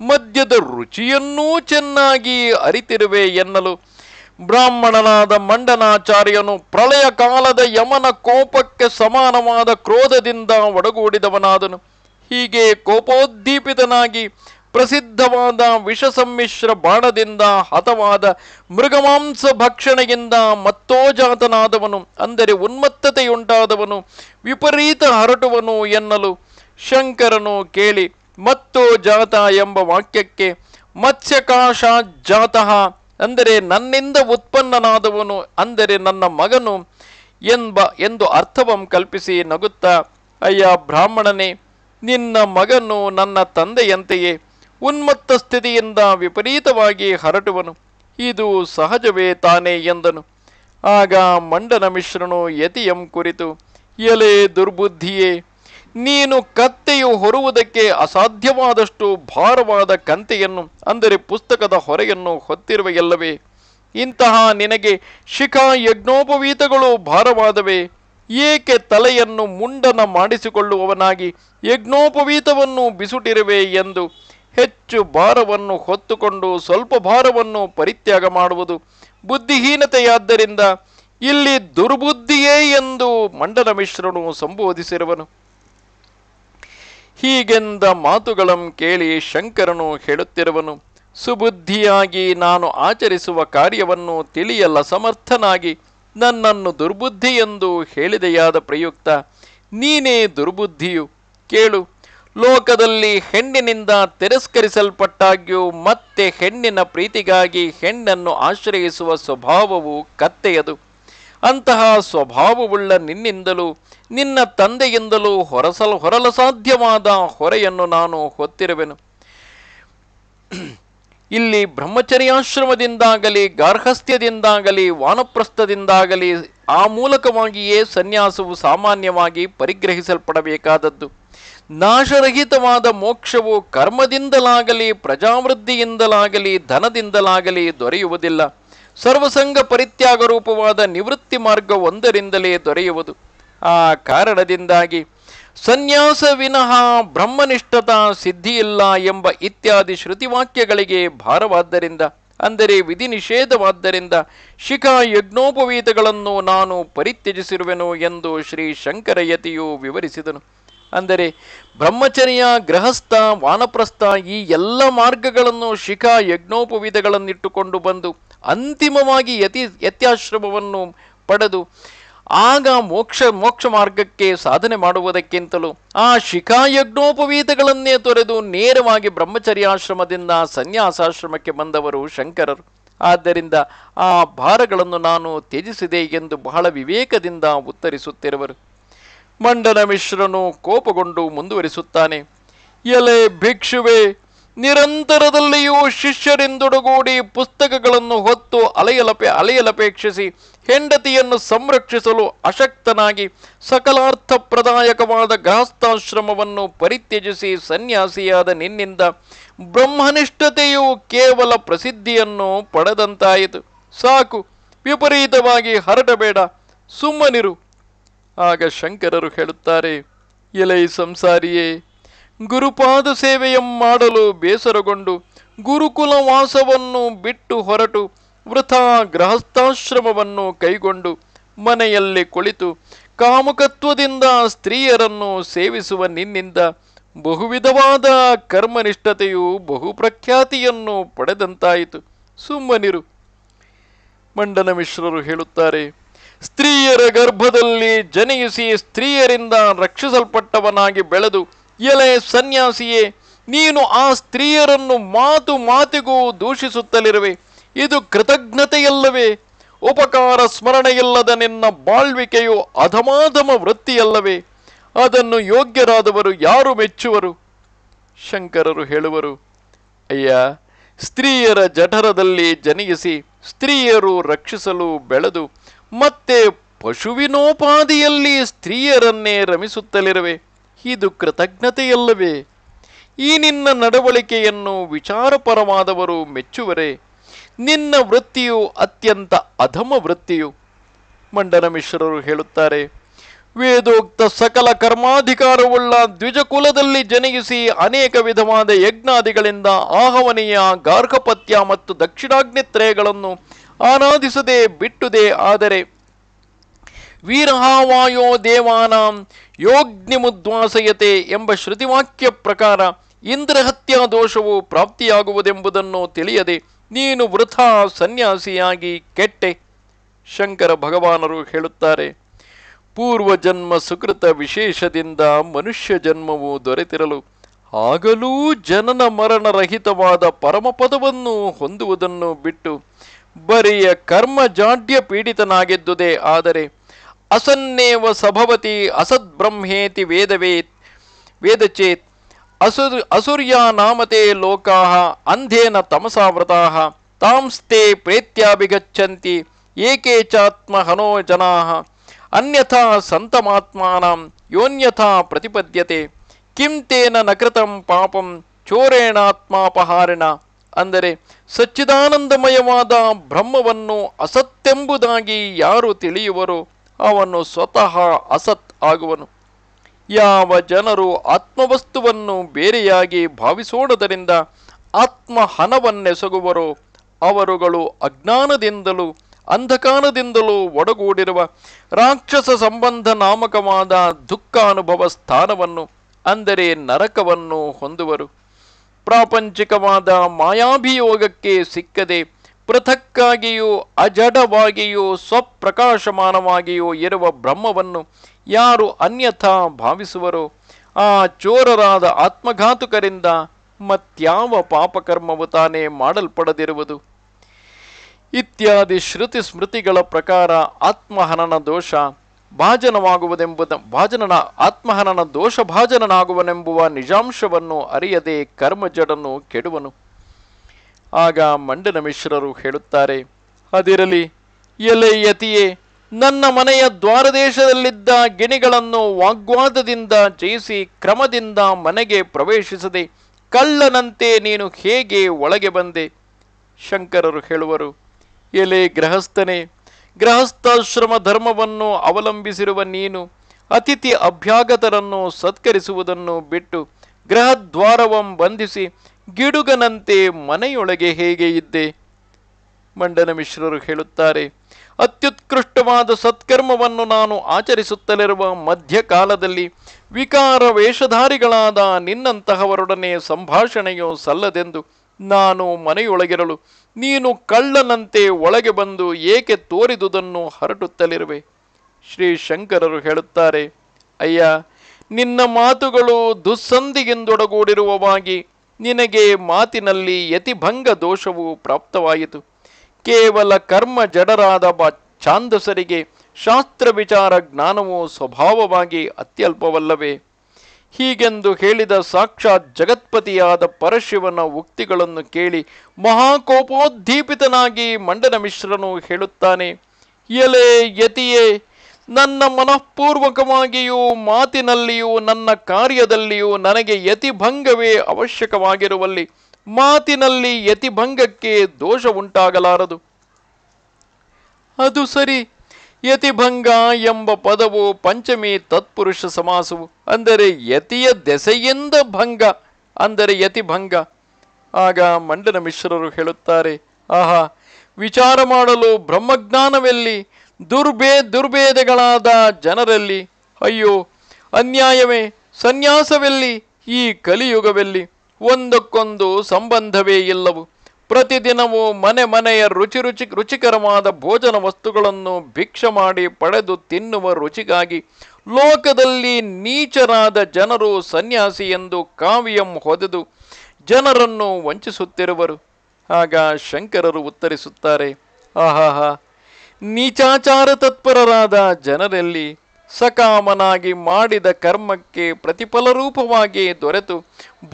ಮದ್ಯದ ರುಚಿಯನ್ನೂ ಚೆನ್ನಾಗಿ ಅರಿತಿರುವೆ ಎನ್ನಲು ಬ್ರಾಹ್ಮಣನಾದ ಮಂಡನಾಚಾರ್ಯನು ಪ್ರಳಯ ಕಾಲದ ಯಮನ ಕೋಪಕ್ಕೆ ಸಮಾನವಾದ ಕ್ರೋಧದಿಂದ ಒಡಗೂಡಿದವನಾದನು ಹೀಗೆ ಕೋಪೋದ್ದೀಪಿತನಾಗಿ ಪ್ರಸಿದ್ಧವಾದ ವಿಷಸಮ್ಮಿಶ್ರ ಬಾಣದಿಂದ ಹತವಾದ ಮೃಗಮಾಂಸ ಭಕ್ಷಣೆಯಿಂದ ಮತ್ತೋ ಜಾತನಾದವನು ಅಂದರೆ ಉನ್ಮತ್ತತೆಯುಂಟಾದವನು ವಿಪರೀತ ಹರಟುವನು ಎನ್ನಲು ಶಂಕರನು ಕೇಳಿ ಮತ್ತೋ ಜಾತ ಎಂಬ ವಾಕ್ಯಕ್ಕೆ ಮತ್ಸ್ಯಕಾಶ ಜಾತಃ ಅಂದರೆ ನನ್ನಿಂದ ಉತ್ಪನ್ನನಾದವನು ಅಂದರೆ ನನ್ನ ಮಗನು ಎಂಬ ಎಂದು ಅರ್ಥವಂ ಕಲ್ಪಿಸಿ ನಗುತ್ತಾ ಅಯ್ಯ ಬ್ರಾಹ್ಮಣನೇ ನಿನ್ನ ಮಗನು ನನ್ನ ತಂದೆಯಂತೆಯೇ ಉನ್ಮತ್ತ ಸ್ಥಿತಿಯಿಂದ ವಿಪರೀತವಾಗಿ ಹರಟುವನು ಇದು ಸಹಜವೇ ತಾನೇ ಎಂದನು ಆಗ ಮಂಡನ ಮಿಶ್ರನು ಯತಿಯಂ ಕುರಿತು ಎಲೆ ದುರ್ಬುದ್ಧಿಯೇ ನೀನು ಕತ್ತೆಯು ಹೊರುವುದಕ್ಕೆ ಅಸಾಧ್ಯವಾದಷ್ಟು ಭಾರವಾದ ಕಂತೆಯನ್ನು ಅಂದರೆ ಪುಸ್ತಕದ ಹೊರೆಯನ್ನು ಎಲ್ಲವೇ ಇಂತಹ ನಿನಗೆ ಶಿಖಾ ಯಜ್ಞೋಪವೀತಗಳು ಭಾರವಾದವೆ ಏಕೆ ತಲೆಯನ್ನು ಮುಂಡನ ಮಾಡಿಸಿಕೊಳ್ಳುವವನಾಗಿ ಯಜ್ಞೋಪವೀತವನ್ನು ಬಿಸುಟಿರುವೆ ಎಂದು ಹೆಚ್ಚು ಭಾರವನ್ನು ಹೊತ್ತುಕೊಂಡು ಸ್ವಲ್ಪ ಭಾರವನ್ನು ಪರಿತ್ಯಾಗ ಮಾಡುವುದು ಬುದ್ಧಿಹೀನತೆಯಾದ್ದರಿಂದ ಇಲ್ಲಿ ದುರ್ಬುದ್ಧಿಯೇ ಎಂದು ಮಂಡಲ ಮಿಶ್ರನು ಸಂಬೋಧಿಸಿರುವನು ಹೀಗೆಂದ ಮಾತುಗಳಂ ಕೇಳಿ ಶಂಕರನು ಹೇಳುತ್ತಿರುವನು ಸುಬುದ್ಧಿಯಾಗಿ ನಾನು ಆಚರಿಸುವ ಕಾರ್ಯವನ್ನು ತಿಳಿಯಲ್ಲ ಸಮರ್ಥನಾಗಿ ನನ್ನನ್ನು ದುರ್ಬುದ್ಧಿ ಎಂದು ಹೇಳಿದೆಯಾದ ಪ್ರಯುಕ್ತ ನೀನೇ ದುರ್ಬುದ್ಧಿಯು ಕೇಳು ಲೋಕದಲ್ಲಿ ಹೆಣ್ಣಿನಿಂದ ತಿರಸ್ಕರಿಸಲ್ಪಟ್ಟಾಗ್ಯೂ ಮತ್ತೆ ಹೆಣ್ಣಿನ ಪ್ರೀತಿಗಾಗಿ ಹೆಣ್ಣನ್ನು ಆಶ್ರಯಿಸುವ ಸ್ವಭಾವವು ಕತ್ತೆಯದು ಅಂತಹ ಸ್ವಭಾವವುಳ್ಳ ನಿನ್ನಿಂದಲೂ ನಿನ್ನ ತಂದೆಯಿಂದಲೂ ಹೊರಸಲು ಹೊರಲು ಸಾಧ್ಯವಾದ ಹೊರೆಯನ್ನು ನಾನು ಹೊತ್ತಿರುವೆನು ಇಲ್ಲಿ ಬ್ರಹ್ಮಚರ್ಯಾಶ್ರಮದಿಂದಾಗಲಿ ಗಾರ್ಹಸ್ಥ್ಯದಿಂದಾಗಲಿ ವಾನಪ್ರಸ್ಥದಿಂದಾಗಲಿ ಆ ಮೂಲಕವಾಗಿಯೇ ಸನ್ಯಾಸವು ಸಾಮಾನ್ಯವಾಗಿ ಪರಿಗ್ರಹಿಸಲ್ಪಡಬೇಕಾದದ್ದು ನಾಶರಹಿತವಾದ ಮೋಕ್ಷವು ಕರ್ಮದಿಂದಲಾಗಲಿ ಪ್ರಜಾವೃದ್ಧಿಯಿಂದಲಾಗಲಿ ಧನದಿಂದಲಾಗಲಿ ದೊರೆಯುವುದಿಲ್ಲ ಸರ್ವಸಂಗ ಪರಿತ್ಯಾಗ ರೂಪವಾದ ನಿವೃತ್ತಿ ಮಾರ್ಗ ಒಂದರಿಂದಲೇ ದೊರೆಯುವುದು ಆ ಕಾರಣದಿಂದಾಗಿ ಸನ್ಯಾಸ ವಿನಃ ಬ್ರಹ್ಮನಿಷ್ಠತಾ ಸಿದ್ಧಿಯಿಲ್ಲ ಎಂಬ ಇತ್ಯಾದಿ ಶ್ರುತಿವಾಕ್ಯಗಳಿಗೆ ಭಾರವಾದ್ದರಿಂದ ಅಂದರೆ ವಿಧಿ ನಿಷೇಧವಾದ್ದರಿಂದ ಶಿಖಾ ಯಜ್ಞೋಪವೀತಗಳನ್ನು ನಾನು ಪರಿತ್ಯಜಿಸಿರುವೆನು ಎಂದು ಶ್ರೀ ಶಂಕರಯತಿಯು ವಿವರಿಸಿದನು ಅಂದರೆ ಬ್ರಹ್ಮಚರ್ಯ ಗೃಹಸ್ಥ ವಾನಪ್ರಸ್ಥ ಈ ಎಲ್ಲ ಮಾರ್ಗಗಳನ್ನು ಶಿಖಾ ಯಜ್ಞೋಪವಿಧಗಳನ್ನಿಟ್ಟುಕೊಂಡು ಬಂದು ಅಂತಿಮವಾಗಿ ಯತಿ ಯತ್ಯಾಶ್ರಮವನ್ನು ಪಡೆದು ಆಗ ಮೋಕ್ಷ ಮೋಕ್ಷ ಮಾರ್ಗಕ್ಕೆ ಸಾಧನೆ ಮಾಡುವುದಕ್ಕಿಂತಲೂ ಆ ಶಿಖಾಯಜ್ಞೋಪವೀತಗಳನ್ನೇ ತೊರೆದು ನೇರವಾಗಿ ಬ್ರಹ್ಮಚರ್ಯಾಶ್ರಮದಿಂದ ಸನ್ಯಾಸಾಶ್ರಮಕ್ಕೆ ಬಂದವರು ಶಂಕರರು ಆದ್ದರಿಂದ ಆ ಭಾರಗಳನ್ನು ನಾನು ತ್ಯಜಿಸಿದೆ ಎಂದು ಬಹಳ ವಿವೇಕದಿಂದ ಉತ್ತರಿಸುತ್ತಿರುವರು ಮಂಡನ ಮಿಶ್ರನು ಕೋಪಗೊಂಡು ಮುಂದುವರಿಸುತ್ತಾನೆ ಎಲೆ ಭಿಕ್ಷುವೆ ನಿರಂತರದಲ್ಲಿಯೂ ಶಿಷ್ಯರಿಂದೊಡಗೂಡಿ ಪುಸ್ತಕಗಳನ್ನು ಹೊತ್ತು ಅಲೆಯಲಪೆ ಅಲೆಯಲಪೇಕ್ಷಿಸಿ ಹೆಂಡತಿಯನ್ನು ಸಂರಕ್ಷಿಸಲು ಅಶಕ್ತನಾಗಿ ಸಕಲಾರ್ಥಪ್ರದಾಯಕವಾದ ಪ್ರದಾಯಕವಾದ ಗೃಹಸ್ಥಾಶ್ರಮವನ್ನು ಪರಿತ್ಯಜಿಸಿ ಸನ್ಯಾಸಿಯಾದ ನಿನ್ನಿಂದ ಬ್ರಹ್ಮನಿಷ್ಠತೆಯು ಕೇವಲ ಪ್ರಸಿದ್ಧಿಯನ್ನು ಪಡೆದಂತಾಯಿತು ಸಾಕು ವಿಪರೀತವಾಗಿ ಹರಟಬೇಡ ಸುಮ್ಮನಿರು ಆಗ ಶಂಕರರು ಹೇಳುತ್ತಾರೆ ಎಲೈ ಸಂಸಾರಿಯೇ ಗುರುಪಾದ ಸೇವೆಯಂ ಮಾಡಲು ಬೇಸರಗೊಂಡು ಗುರುಕುಲ ವಾಸವನ್ನು ಬಿಟ್ಟು ಹೊರಟು ವೃಥಾ ಗೃಹಸ್ಥಾಶ್ರಮವನ್ನು ಕೈಗೊಂಡು ಮನೆಯಲ್ಲಿ ಕುಳಿತು ಕಾಮಕತ್ವದಿಂದ ಸ್ತ್ರೀಯರನ್ನು ಸೇವಿಸುವ ನಿನ್ನಿಂದ ಬಹುವಿಧವಾದ ಕರ್ಮನಿಷ್ಠತೆಯು ಪ್ರಖ್ಯಾತಿಯನ್ನು ಪಡೆದಂತಾಯಿತು ಸುಮ್ಮನಿರು ಮಂಡನ ಮಿಶ್ರರು ಹೇಳುತ್ತಾರೆ ಸ್ತ್ರೀಯರ ಗರ್ಭದಲ್ಲಿ ಜನಿಸಿ ಸ್ತ್ರೀಯರಿಂದ ರಕ್ಷಿಸಲ್ಪಟ್ಟವನಾಗಿ ಬೆಳೆದು ಎಲೆ ಸನ್ಯಾಸಿಯೇ ನೀನು ಆ ಸ್ತ್ರೀಯರನ್ನು ಮಾತು ಮಾತಿಗೂ ದೂಷಿಸುತ್ತಲಿರುವೆ ಇದು ಕೃತಜ್ಞತೆಯಲ್ಲವೇ ಉಪಕಾರ ಸ್ಮರಣೆಯಿಲ್ಲದ ನಿನ್ನ ಬಾಳ್ವಿಕೆಯು ಅಧಮಾಧಮ ವೃತ್ತಿಯಲ್ಲವೇ ಅದನ್ನು ಯೋಗ್ಯರಾದವರು ಯಾರು ಮೆಚ್ಚುವರು ಶಂಕರರು ಹೇಳುವರು ಅಯ್ಯ ಸ್ತ್ರೀಯರ ಜಠರದಲ್ಲಿ ಜನಿಸಿ ಸ್ತ್ರೀಯರು ರಕ್ಷಿಸಲು ಬೆಳೆದು ಮತ್ತೆ ಪಶುವಿನೋಪಾದಿಯಲ್ಲಿ ಸ್ತ್ರೀಯರನ್ನೇ ರಮಿಸುತ್ತಲಿರುವೆ ಇದು ಕೃತಜ್ಞತೆಯಲ್ಲವೇ ಈ ನಿನ್ನ ನಡವಳಿಕೆಯನ್ನು ವಿಚಾರಪರವಾದವರು ಮೆಚ್ಚುವರೆ ನಿನ್ನ ವೃತ್ತಿಯು ಅತ್ಯಂತ ಅಧಮ ವೃತ್ತಿಯು ಮಂಡನ ಮಿಶ್ರರು ಹೇಳುತ್ತಾರೆ ವೇದೋಕ್ತ ಸಕಲ ಕರ್ಮಾಧಿಕಾರವುಳ್ಳ ದ್ವಿಜಕುಲದಲ್ಲಿ ಜನಗಿಸಿ ಅನೇಕ ವಿಧವಾದ ಯಜ್ಞಾದಿಗಳಿಂದ ಆಹವನೀಯ ಗಾರ್ಹಪತ್ಯ ಮತ್ತು ದಕ್ಷಿಣಾಗ್ನಿತ್ರಯಗಳನ್ನು ಆರಾಧಿಸದೆ ಬಿಟ್ಟುದೆ ಆದರೆ ವೀರಹಾವಾಯೋ ದೇವಾನಾಂ ಯೋಗ್ನಿ ಮುದ್ವಾಸಯತೆ ಎಂಬ ಶ್ರುತಿವಾಕ್ಯ ಪ್ರಕಾರ ಇಂದ್ರಹತ್ಯಾ ದೋಷವು ಪ್ರಾಪ್ತಿಯಾಗುವುದೆಂಬುದನ್ನು ತಿಳಿಯದೆ ನೀನು ವೃಥಾ ಸನ್ಯಾಸಿಯಾಗಿ ಕೆಟ್ಟೆ ಶಂಕರ ಭಗವಾನರು ಹೇಳುತ್ತಾರೆ ಪೂರ್ವಜನ್ಮ ಸುಕೃತ ವಿಶೇಷದಿಂದ ಮನುಷ್ಯ ಜನ್ಮವು ದೊರೆತಿರಲು ಆಗಲೂ ಜನನ ಮರಣರಹಿತವಾದ ಪರಮಪದವನ್ನು ಹೊಂದುವುದನ್ನು ಬಿಟ್ಟು ಬರಿಯ ಕರ್ಮ ಜಾಡ್ಯ ಪೀಡಿತನಾಗೆದ್ದುದೇ ಆದರೆ ಅಸನ್ನೇವ ಸಭವತಿ ಅಸದ್ ಬ್ರಹ್ಮೇತಿ ವೇದವೇತ್ ವೇದಚೇತ್ ಅಸುರ್ ಅಸುರ್ಯಾ ನಾಮತೆ ಲೋಕಾ ಅಂಧೇನ ತಮಸಾವೃತಃ ತಾಂಸ್ತೆ ಪ್ರೇತ್ಯಾಭಿಗಚ್ಚಂತಿ ಏಕೆ ಚಾತ್ಮ ಹನೋ ಜನಾ ಅನ್ಯಥಾ ಸಂತಮಾತ್ಮನ ಯೋನ್ಯಥಾ ಪ್ರತಿಪದ್ಯತೆ ಕಿಂ ತೇನ ನಕೃತಂ ಪಾಪಂ ಚೋರೇಣಾತ್ಮಾಪಹಾರಿಣ ಅಂದರೆ ಸಚ್ಚಿದಾನಂದಮಯವಾದ ಬ್ರಹ್ಮವನ್ನು ಅಸತ್ತೆಂಬುದಾಗಿ ಯಾರು ತಿಳಿಯುವರೋ ಅವನು ಸ್ವತಃ ಅಸತ್ ಆಗುವನು ಯಾವ ಜನರು ಆತ್ಮವಸ್ತುವನ್ನು ಬೇರೆಯಾಗಿ ಭಾವಿಸೋಣದರಿಂದ ಆತ್ಮಹನವನ್ನೆಸಗುವರೋ ಅವರುಗಳು ಅಜ್ಞಾನದಿಂದಲೂ ಅಂಧಕಾರದಿಂದಲೂ ಒಡಗೂಡಿರುವ ರಾಕ್ಷಸ ಸಂಬಂಧ ನಾಮಕವಾದ ದುಃಖಾನುಭವ ಸ್ಥಾನವನ್ನು ಅಂದರೆ ನರಕವನ್ನು ಹೊಂದುವರು ಪ್ರಾಪಂಚಿಕವಾದ ಮಾಯಾಭಿಯೋಗಕ್ಕೆ ಸಿಕ್ಕದೆ ಪೃಥಕ್ಕಾಗಿಯೂ ಅಜಡವಾಗಿಯೂ ಸ್ವಪ್ರಕಾಶಮಾನವಾಗಿಯೂ ಇರುವ ಬ್ರಹ್ಮವನ್ನು ಯಾರು ಅನ್ಯಥಾ ಭಾವಿಸುವರೋ ಆ ಚೋರರಾದ ಆತ್ಮಘಾತುಕರಿಂದ ಮತ್ಯಾವ ಪಾಪಕರ್ಮವು ತಾನೇ ಮಾಡಲ್ಪಡದಿರುವುದು ಇತ್ಯಾದಿ ಶ್ರುತಿ ಸ್ಮೃತಿಗಳ ಪ್ರಕಾರ ಆತ್ಮಹನನ ದೋಷ ಭಾಜನವಾಗುವುದೆಂಬ ಭಾಜನನ ಆತ್ಮಹನನ ದೋಷ ಭಾಜನನಾಗುವನೆಂಬುವ ನಿಜಾಂಶವನ್ನು ಅರಿಯದೆ ಕರ್ಮಜಡನ್ನು ಕೆಡುವನು ಆಗ ಮಂಡನ ಮಿಶ್ರರು ಹೇಳುತ್ತಾರೆ ಅದಿರಲಿ ಎಲೆ ಯತಿಯೇ ನನ್ನ ಮನೆಯ ದ್ವಾರದೇಶದಲ್ಲಿದ್ದ ಗಿಣಿಗಳನ್ನು ವಾಗ್ವಾದದಿಂದ ಜಯಿಸಿ ಕ್ರಮದಿಂದ ಮನೆಗೆ ಪ್ರವೇಶಿಸದೆ ಕಳ್ಳನಂತೆ ನೀನು ಹೇಗೆ ಒಳಗೆ ಬಂದೆ ಶಂಕರರು ಹೇಳುವರು ಎಲೆ ಗೃಹಸ್ಥನೇ ಗೃಹಸ್ಥಾಶ್ರಮ ಧರ್ಮವನ್ನು ಅವಲಂಬಿಸಿರುವ ನೀನು ಅತಿಥಿ ಅಭ್ಯಾಗತರನ್ನು ಸತ್ಕರಿಸುವುದನ್ನು ಬಿಟ್ಟು ಗೃಹದ್ವಾರವಂ ಬಂಧಿಸಿ ಗಿಡುಗನಂತೆ ಮನೆಯೊಳಗೆ ಹೇಗೆ ಇದ್ದೆ ಮಂಡನ ಮಿಶ್ರರು ಹೇಳುತ್ತಾರೆ ಅತ್ಯುತ್ಕೃಷ್ಟವಾದ ಸತ್ಕರ್ಮವನ್ನು ನಾನು ಆಚರಿಸುತ್ತಲಿರುವ ಮಧ್ಯಕಾಲದಲ್ಲಿ ವಿಕಾರ ವೇಷಧಾರಿಗಳಾದ ನಿನ್ನಂತಹವರೊಡನೆ ಸಂಭಾಷಣೆಯು ಸಲ್ಲದೆಂದು ನಾನು ಮನೆಯೊಳಗಿರಲು ನೀನು ಕಳ್ಳನಂತೆ ಒಳಗೆ ಬಂದು ಏಕೆ ತೋರಿದುದನ್ನು ಹರಟುತ್ತಲಿರುವೆ ಶ್ರೀ ಶಂಕರರು ಹೇಳುತ್ತಾರೆ ಅಯ್ಯ ನಿನ್ನ ಮಾತುಗಳು ದುಸ್ಸಂದಿಗೆಂದೊಡಗೂಡಿರುವವಾಗಿ ನಿನಗೆ ಮಾತಿನಲ್ಲಿ ಯತಿಭಂಗ ದೋಷವು ಪ್ರಾಪ್ತವಾಯಿತು ಕೇವಲ ಕರ್ಮ ಜಡರಾದ ಛಾಂದಸರಿಗೆ ಶಾಸ್ತ್ರ ವಿಚಾರ ಜ್ಞಾನವು ಸ್ವಭಾವವಾಗಿ ಅತ್ಯಲ್ಪವಲ್ಲವೇ ಹೀಗೆಂದು ಹೇಳಿದ ಸಾಕ್ಷಾತ್ ಜಗತ್ಪತಿಯಾದ ಪರಶಿವನ ಉಕ್ತಿಗಳನ್ನು ಕೇಳಿ ಮಹಾಕೋಪೋದ್ದೀಪಿತನಾಗಿ ಮಂಡನ ಮಿಶ್ರನು ಹೇಳುತ್ತಾನೆ ಎಲೆ ಯತಿಯೇ ನನ್ನ ಮನಃಪೂರ್ವಕವಾಗಿಯೂ ಮಾತಿನಲ್ಲಿಯೂ ನನ್ನ ಕಾರ್ಯದಲ್ಲಿಯೂ ನನಗೆ ಯತಿಭಂಗವೇ ಅವಶ್ಯಕವಾಗಿರುವಲ್ಲಿ ಮಾತಿನಲ್ಲಿ ಯತಿಭಂಗಕ್ಕೆ ದೋಷ ಉಂಟಾಗಲಾರದು ಅದು ಸರಿ ಯತಿಭಂಗ ಎಂಬ ಪದವು ಪಂಚಮಿ ತತ್ಪುರುಷ ಸಮಾಸವು ಅಂದರೆ ಯತಿಯ ದೆಸೆಯಿಂದ ಭಂಗ ಅಂದರೆ ಯತಿಭಂಗ ಆಗ ಮಂಡನ ಮಿಶ್ರರು ಹೇಳುತ್ತಾರೆ ಆಹಾ ವಿಚಾರ ಮಾಡಲು ಬ್ರಹ್ಮಜ್ಞಾನವೆಲ್ಲಿ ದುರ್ಬೇ ದುರ್ಭೇದಗಳಾದ ಜನರಲ್ಲಿ ಅಯ್ಯೋ ಅನ್ಯಾಯವೇ ಸನ್ಯಾಸವೆಲ್ಲಿ ಈ ಕಲಿಯುಗವೆಲ್ಲಿ ಒಂದಕ್ಕೊಂದು ಸಂಬಂಧವೇ ಇಲ್ಲವು ಪ್ರತಿದಿನವೂ ಮನೆ ಮನೆಯ ರುಚಿ ರುಚಿ ರುಚಿಕರವಾದ ಭೋಜನ ವಸ್ತುಗಳನ್ನು ಭಿಕ್ಷ ಮಾಡಿ ಪಡೆದು ತಿನ್ನುವ ರುಚಿಗಾಗಿ ಲೋಕದಲ್ಲಿ ನೀಚರಾದ ಜನರು ಸನ್ಯಾಸಿ ಎಂದು ಕಾವ್ಯಂ ಹೊದೆದು ಜನರನ್ನು ವಂಚಿಸುತ್ತಿರುವರು ಆಗ ಶಂಕರರು ಉತ್ತರಿಸುತ್ತಾರೆ ಆಹಾಹಾ ನೀಚಾಚಾರ ತತ್ಪರರಾದ ಜನರಲ್ಲಿ ಸಕಾಮನಾಗಿ ಮಾಡಿದ ಕರ್ಮಕ್ಕೆ ಪ್ರತಿಫಲ ರೂಪವಾಗಿ ದೊರೆತು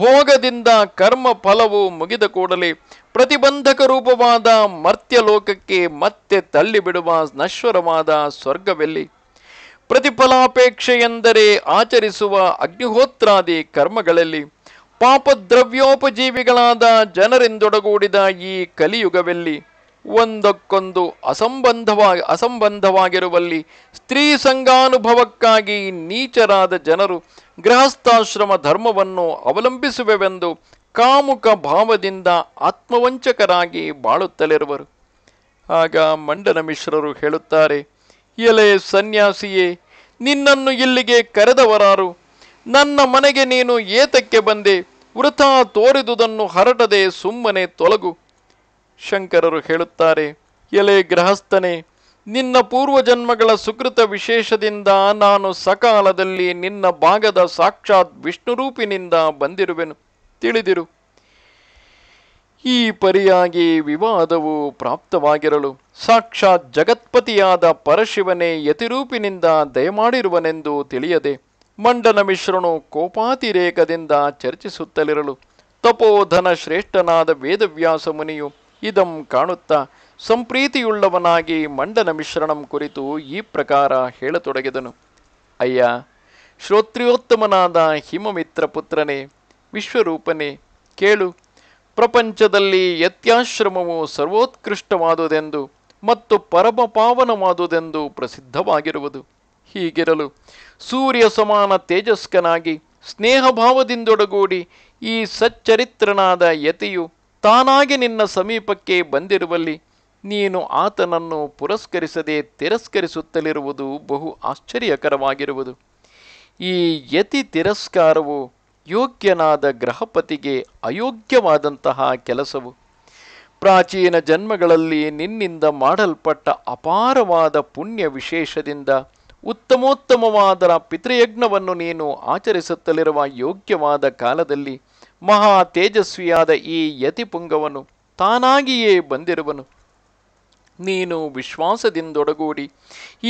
ಭೋಗದಿಂದ ಕರ್ಮ ಫಲವು ಮುಗಿದ ಕೂಡಲೇ ಪ್ರತಿಬಂಧಕ ರೂಪವಾದ ಮರ್ತ್ಯಲೋಕಕ್ಕೆ ಮತ್ತೆ ತಳ್ಳಿಬಿಡುವ ನಶ್ವರವಾದ ಸ್ವರ್ಗವೆಲ್ಲಿ ಪ್ರತಿಫಲಾಪೇಕ್ಷೆ ಎಂದರೆ ಆಚರಿಸುವ ಅಗ್ನಿಹೋತ್ರಾದಿ ಕರ್ಮಗಳಲ್ಲಿ ಪಾಪದ್ರವ್ಯೋಪಜೀವಿಗಳಾದ ಜನರಿಂದೊಡಗೂಡಿದ ಈ ಕಲಿಯುಗವೆಲ್ಲಿ ಒಂದಕ್ಕೊಂದು ಅಸಂಬಂಧವಾ ಅಸಂಬಂಧವಾಗಿರುವಲ್ಲಿ ಸ್ತ್ರೀ ಸಂಘಾನುಭವಕ್ಕಾಗಿ ನೀಚರಾದ ಜನರು ಗೃಹಸ್ಥಾಶ್ರಮ ಧರ್ಮವನ್ನು ಅವಲಂಬಿಸುವೆವೆಂದು ಕಾಮುಕ ಭಾವದಿಂದ ಆತ್ಮವಂಚಕರಾಗಿ ಬಾಳುತ್ತಲಿರುವರು ಆಗ ಮಂಡನ ಮಿಶ್ರರು ಹೇಳುತ್ತಾರೆ ಎಲೆ ಸನ್ಯಾಸಿಯೇ ನಿನ್ನನ್ನು ಇಲ್ಲಿಗೆ ಕರೆದವರಾರು ನನ್ನ ಮನೆಗೆ ನೀನು ಏತಕ್ಕೆ ಬಂದೆ ವೃಥಾ ತೋರಿದುದನ್ನು ಹರಟದೆ ಸುಮ್ಮನೆ ತೊಲಗು ಶಂಕರರು ಹೇಳುತ್ತಾರೆ ಎಲೆ ಗೃಹಸ್ಥನೇ ನಿನ್ನ ಪೂರ್ವಜನ್ಮಗಳ ಸುಕೃತ ವಿಶೇಷದಿಂದ ನಾನು ಸಕಾಲದಲ್ಲಿ ನಿನ್ನ ಭಾಗದ ಸಾಕ್ಷಾತ್ ವಿಷ್ಣುರೂಪಿನಿಂದ ಬಂದಿರುವೆನು ತಿಳಿದಿರು ಈ ಪರಿಯಾಗಿ ವಿವಾದವು ಪ್ರಾಪ್ತವಾಗಿರಲು ಸಾಕ್ಷಾತ್ ಜಗತ್ಪತಿಯಾದ ಪರಶಿವನೇ ಯತಿರೂಪಿನಿಂದ ದಯಮಾಡಿರುವನೆಂದು ತಿಳಿಯದೆ ಮಂಡನ ಮಿಶ್ರನು ಕೋಪಾತಿರೇಕದಿಂದ ಚರ್ಚಿಸುತ್ತಲಿರಲು ತಪೋಧನ ಶ್ರೇಷ್ಠನಾದ ವೇದವ್ಯಾಸ ಮುನಿಯು ಇದಂ ಕಾಣುತ್ತಾ ಸಂಪ್ರೀತಿಯುಳ್ಳವನಾಗಿ ಮಂಡನ ಮಿಶ್ರಣಂ ಕುರಿತು ಈ ಪ್ರಕಾರ ಹೇಳತೊಡಗಿದನು ಅಯ್ಯ ಶ್ರೋತ್ರಿಯೋತ್ತಮನಾದ ಹಿಮಮಿತ್ರ ಪುತ್ರನೇ ವಿಶ್ವರೂಪನೇ ಕೇಳು ಪ್ರಪಂಚದಲ್ಲಿ ಯತ್ಯಾಶ್ರಮವು ಸರ್ವೋತ್ಕೃಷ್ಟವಾದುದೆಂದು ಮತ್ತು ಪರಮ ಪಾವನವಾದುದೆಂದು ಪ್ರಸಿದ್ಧವಾಗಿರುವುದು ಹೀಗಿರಲು ಸೂರ್ಯ ಸಮಾನ ತೇಜಸ್ಕನಾಗಿ ಸ್ನೇಹಭಾವದಿಂದೊಡಗೂಡಿ ಈ ಸಚ್ಚರಿತ್ರನಾದ ಯತಿಯು ತಾನಾಗಿ ನಿನ್ನ ಸಮೀಪಕ್ಕೆ ಬಂದಿರುವಲ್ಲಿ ನೀನು ಆತನನ್ನು ಪುರಸ್ಕರಿಸದೆ ತಿರಸ್ಕರಿಸುತ್ತಲಿರುವುದು ಬಹು ಆಶ್ಚರ್ಯಕರವಾಗಿರುವುದು ಈ ಯತಿ ತಿರಸ್ಕಾರವು ಯೋಗ್ಯನಾದ ಗ್ರಹಪತಿಗೆ ಅಯೋಗ್ಯವಾದಂತಹ ಕೆಲಸವು ಪ್ರಾಚೀನ ಜನ್ಮಗಳಲ್ಲಿ ನಿನ್ನಿಂದ ಮಾಡಲ್ಪಟ್ಟ ಅಪಾರವಾದ ಪುಣ್ಯ ವಿಶೇಷದಿಂದ ಉತ್ತಮೋತ್ತಮವಾದ ಪಿತೃಯಜ್ಞವನ್ನು ನೀನು ಆಚರಿಸುತ್ತಲಿರುವ ಯೋಗ್ಯವಾದ ಕಾಲದಲ್ಲಿ ಮಹಾ ತೇಜಸ್ವಿಯಾದ ಈ ಯತಿಪುಂಗವನು ತಾನಾಗಿಯೇ ಬಂದಿರುವನು ನೀನು ವಿಶ್ವಾಸದಿಂದೊಡಗೂಡಿ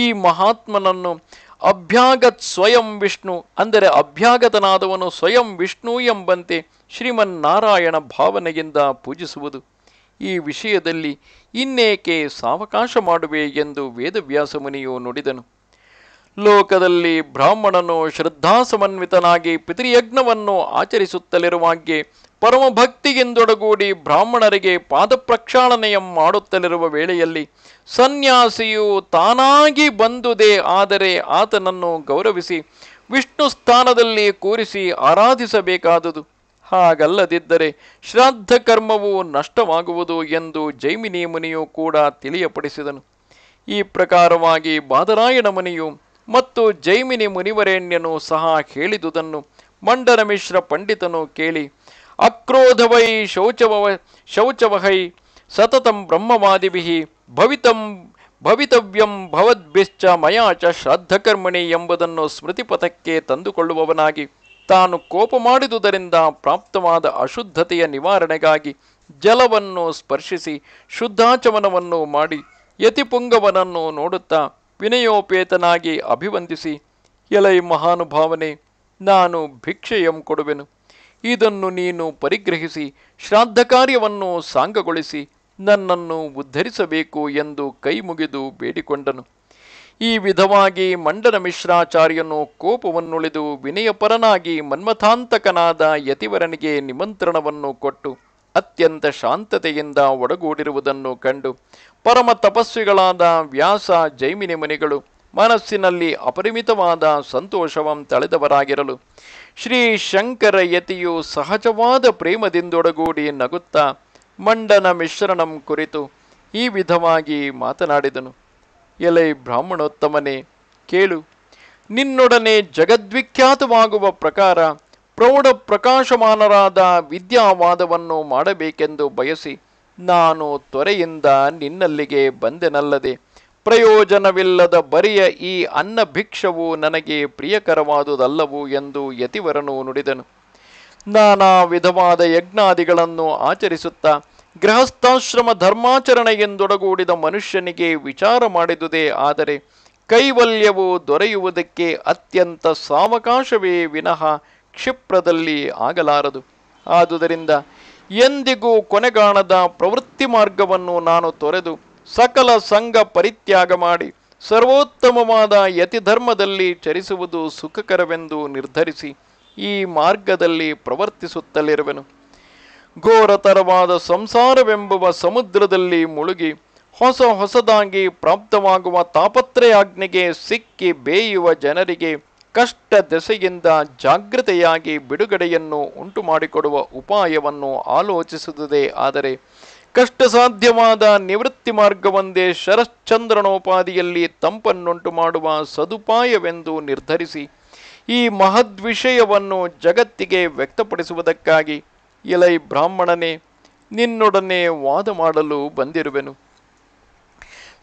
ಈ ಮಹಾತ್ಮನನ್ನು ಅಭ್ಯಾಗತ್ ಸ್ವಯಂ ವಿಷ್ಣು ಅಂದರೆ ಅಭ್ಯಾಗತನಾದವನು ಸ್ವಯಂ ವಿಷ್ಣು ಎಂಬಂತೆ ಶ್ರೀಮನ್ನಾರಾಯಣ ಭಾವನೆಯಿಂದ ಪೂಜಿಸುವುದು ಈ ವಿಷಯದಲ್ಲಿ ಇನ್ನೇಕೆ ಸಾವಕಾಶ ಮಾಡುವೆ ಎಂದು ವೇದವ್ಯಾಸ ಮುನಿಯು ನುಡಿದನು ಲೋಕದಲ್ಲಿ ಬ್ರಾಹ್ಮಣನು ಶ್ರದ್ಧಾಸಮನ್ವಿತನಾಗಿ ಪಿತೃಯಜ್ಞವನ್ನು ಆಚರಿಸುತ್ತಲಿರುವಾಗೆ ಪರಮಭಕ್ತಿಗೆಂದೊಡಗೂಡಿ ಬ್ರಾಹ್ಮಣರಿಗೆ ಪಾದ ಪ್ರಕ್ಷಾಳನೆಯ ಮಾಡುತ್ತಲಿರುವ ವೇಳೆಯಲ್ಲಿ ಸನ್ಯಾಸಿಯು ತಾನಾಗಿ ಬಂದುದೇ ಆದರೆ ಆತನನ್ನು ಗೌರವಿಸಿ ವಿಷ್ಣು ಸ್ಥಾನದಲ್ಲಿ ಕೂರಿಸಿ ಆರಾಧಿಸಬೇಕಾದುದು ಹಾಗಲ್ಲದಿದ್ದರೆ ಶ್ರಾದ್ದ ಕರ್ಮವು ನಷ್ಟವಾಗುವುದು ಎಂದು ಜೈಮಿನಿ ಮುನಿಯು ಕೂಡ ತಿಳಿಯಪಡಿಸಿದನು ಈ ಪ್ರಕಾರವಾಗಿ ಬಾದರಾಯಣ ಮುನಿಯು ಮತ್ತು ಜೈಮಿನಿ ಮುನಿವರೇಣ್ಯನು ಸಹ ಹೇಳಿದುದನ್ನು ಮಂಡನ ಮಿಶ್ರ ಪಂಡಿತನು ಕೇಳಿ ಅಕ್ರೋಧವೈ ಶೌಚವ ಶೌಚವಹೈ ಸತತಂ ಬ್ರಹ್ಮವಾದಿಭಿ ಭವಿತಂ ಭವಿತವ್ಯಂ ಭವದ್ಭಿಶ್ಚ ಮಯಾಚ ಶ್ರಾದ್ದಕರ್ಮಣಿ ಎಂಬುದನ್ನು ಸ್ಮೃತಿಪಥಕ್ಕೆ ತಂದುಕೊಳ್ಳುವವನಾಗಿ ತಾನು ಕೋಪ ಮಾಡಿದುದರಿಂದ ಪ್ರಾಪ್ತವಾದ ಅಶುದ್ಧತೆಯ ನಿವಾರಣೆಗಾಗಿ ಜಲವನ್ನು ಸ್ಪರ್ಶಿಸಿ ಶುದ್ಧಾಚಮನವನ್ನು ಮಾಡಿ ಯತಿಪುಂಗವನನ್ನು ನೋಡುತ್ತಾ ವಿನಯೋಪೇತನಾಗಿ ಅಭಿವಂದಿಸಿ ಎಲೈ ಮಹಾನುಭಾವನೆ ನಾನು ಭಿಕ್ಷೆಯಂ ಕೊಡುವೆನು ಇದನ್ನು ನೀನು ಪರಿಗ್ರಹಿಸಿ ಶ್ರಾದ್ದ ಕಾರ್ಯವನ್ನು ಸಾಂಗಗೊಳಿಸಿ ನನ್ನನ್ನು ಉದ್ಧರಿಸಬೇಕು ಎಂದು ಕೈ ಮುಗಿದು ಬೇಡಿಕೊಂಡನು ಈ ವಿಧವಾಗಿ ಮಂಡನ ಮಿಶ್ರಾಚಾರ್ಯನು ಕೋಪವನ್ನುಳಿದು ವಿನಯಪರನಾಗಿ ಮನ್ಮಥಾಂತಕನಾದ ಯತಿವರನಿಗೆ ನಿಮಂತ್ರಣವನ್ನು ಕೊಟ್ಟು ಅತ್ಯಂತ ಶಾಂತತೆಯಿಂದ ಒಡಗೂಡಿರುವುದನ್ನು ಕಂಡು ಪರಮ ತಪಸ್ವಿಗಳಾದ ವ್ಯಾಸ ಜೈಮಿನಿ ಮುನಿಗಳು ಮನಸ್ಸಿನಲ್ಲಿ ಅಪರಿಮಿತವಾದ ಸಂತೋಷವಂ ತಳೆದವರಾಗಿರಲು ಶ್ರೀ ಶಂಕರ ಯತಿಯು ಸಹಜವಾದ ಪ್ರೇಮದಿಂದೊಡಗೂಡಿ ನಗುತ್ತಾ ಮಂಡನ ಮಿಶ್ರಣಂ ಕುರಿತು ಈ ವಿಧವಾಗಿ ಮಾತನಾಡಿದನು ಎಲೆ ಬ್ರಾಹ್ಮಣೋತ್ತಮನೇ ಕೇಳು ನಿನ್ನೊಡನೆ ಜಗದ್ವಿಖ್ಯಾತವಾಗುವ ಪ್ರಕಾರ ಪ್ರೌಢ ಪ್ರಕಾಶಮಾನರಾದ ವಿದ್ಯಾವಾದವನ್ನು ಮಾಡಬೇಕೆಂದು ಬಯಸಿ ನಾನು ತ್ವರೆಯಿಂದ ನಿನ್ನಲ್ಲಿಗೆ ಬಂದೆನಲ್ಲದೆ ಪ್ರಯೋಜನವಿಲ್ಲದ ಬರಿಯ ಈ ಅನ್ನ ಭಿಕ್ಷವು ನನಗೆ ಪ್ರಿಯಕರವಾದುದಲ್ಲವು ಎಂದು ಯತಿವರನು ನುಡಿದನು ನಾನಾ ವಿಧವಾದ ಯಜ್ಞಾದಿಗಳನ್ನು ಆಚರಿಸುತ್ತಾ ಗೃಹಸ್ಥಾಶ್ರಮ ಧರ್ಮಾಚರಣೆಯೆಂದೊಡಗೂಡಿದ ಮನುಷ್ಯನಿಗೆ ವಿಚಾರ ಮಾಡಿದುದೇ ಆದರೆ ಕೈವಲ್ಯವು ದೊರೆಯುವುದಕ್ಕೆ ಅತ್ಯಂತ ಸಾವಕಾಶವೇ ವಿನಃ ಕ್ಷಿಪ್ರದಲ್ಲಿ ಆಗಲಾರದು ಆದುದರಿಂದ ಎಂದಿಗೂ ಕೊನೆಗಾಣದ ಪ್ರವೃತ್ತಿ ಮಾರ್ಗವನ್ನು ನಾನು ತೊರೆದು ಸಕಲ ಸಂಘ ಪರಿತ್ಯಾಗ ಮಾಡಿ ಸರ್ವೋತ್ತಮವಾದ ಯತಿಧರ್ಮದಲ್ಲಿ ಚರಿಸುವುದು ಸುಖಕರವೆಂದು ನಿರ್ಧರಿಸಿ ಈ ಮಾರ್ಗದಲ್ಲಿ ಪ್ರವರ್ತಿಸುತ್ತಲಿರುವೆನು ಘೋರತರವಾದ ಸಂಸಾರವೆಂಬುವ ಸಮುದ್ರದಲ್ಲಿ ಮುಳುಗಿ ಹೊಸ ಹೊಸದಾಗಿ ಪ್ರಾಪ್ತವಾಗುವ ತಾಪತ್ರೆಯಾಜ್ಞೆಗೆ ಸಿಕ್ಕಿ ಬೇಯುವ ಜನರಿಗೆ ಕಷ್ಟ ದೆಸೆಯಿಂದ ಜಾಗೃತೆಯಾಗಿ ಬಿಡುಗಡೆಯನ್ನು ಉಂಟು ಮಾಡಿಕೊಡುವ ಉಪಾಯವನ್ನು ಆಲೋಚಿಸುತ್ತದೆ ಆದರೆ ಕಷ್ಟ ಸಾಧ್ಯವಾದ ನಿವೃತ್ತಿ ಮಾರ್ಗವೊಂದೇ ಶರಶ್ಚಂದ್ರನೋಪಾದಿಯಲ್ಲಿ ತಂಪನ್ನುಂಟು ಮಾಡುವ ಸದುಪಾಯವೆಂದು ನಿರ್ಧರಿಸಿ ಈ ಮಹದ್ವಿಷಯವನ್ನು ಜಗತ್ತಿಗೆ ವ್ಯಕ್ತಪಡಿಸುವುದಕ್ಕಾಗಿ ಇಲೈ ಬ್ರಾಹ್ಮಣನೇ ನಿನ್ನೊಡನೆ ವಾದ ಮಾಡಲು ಬಂದಿರುವೆನು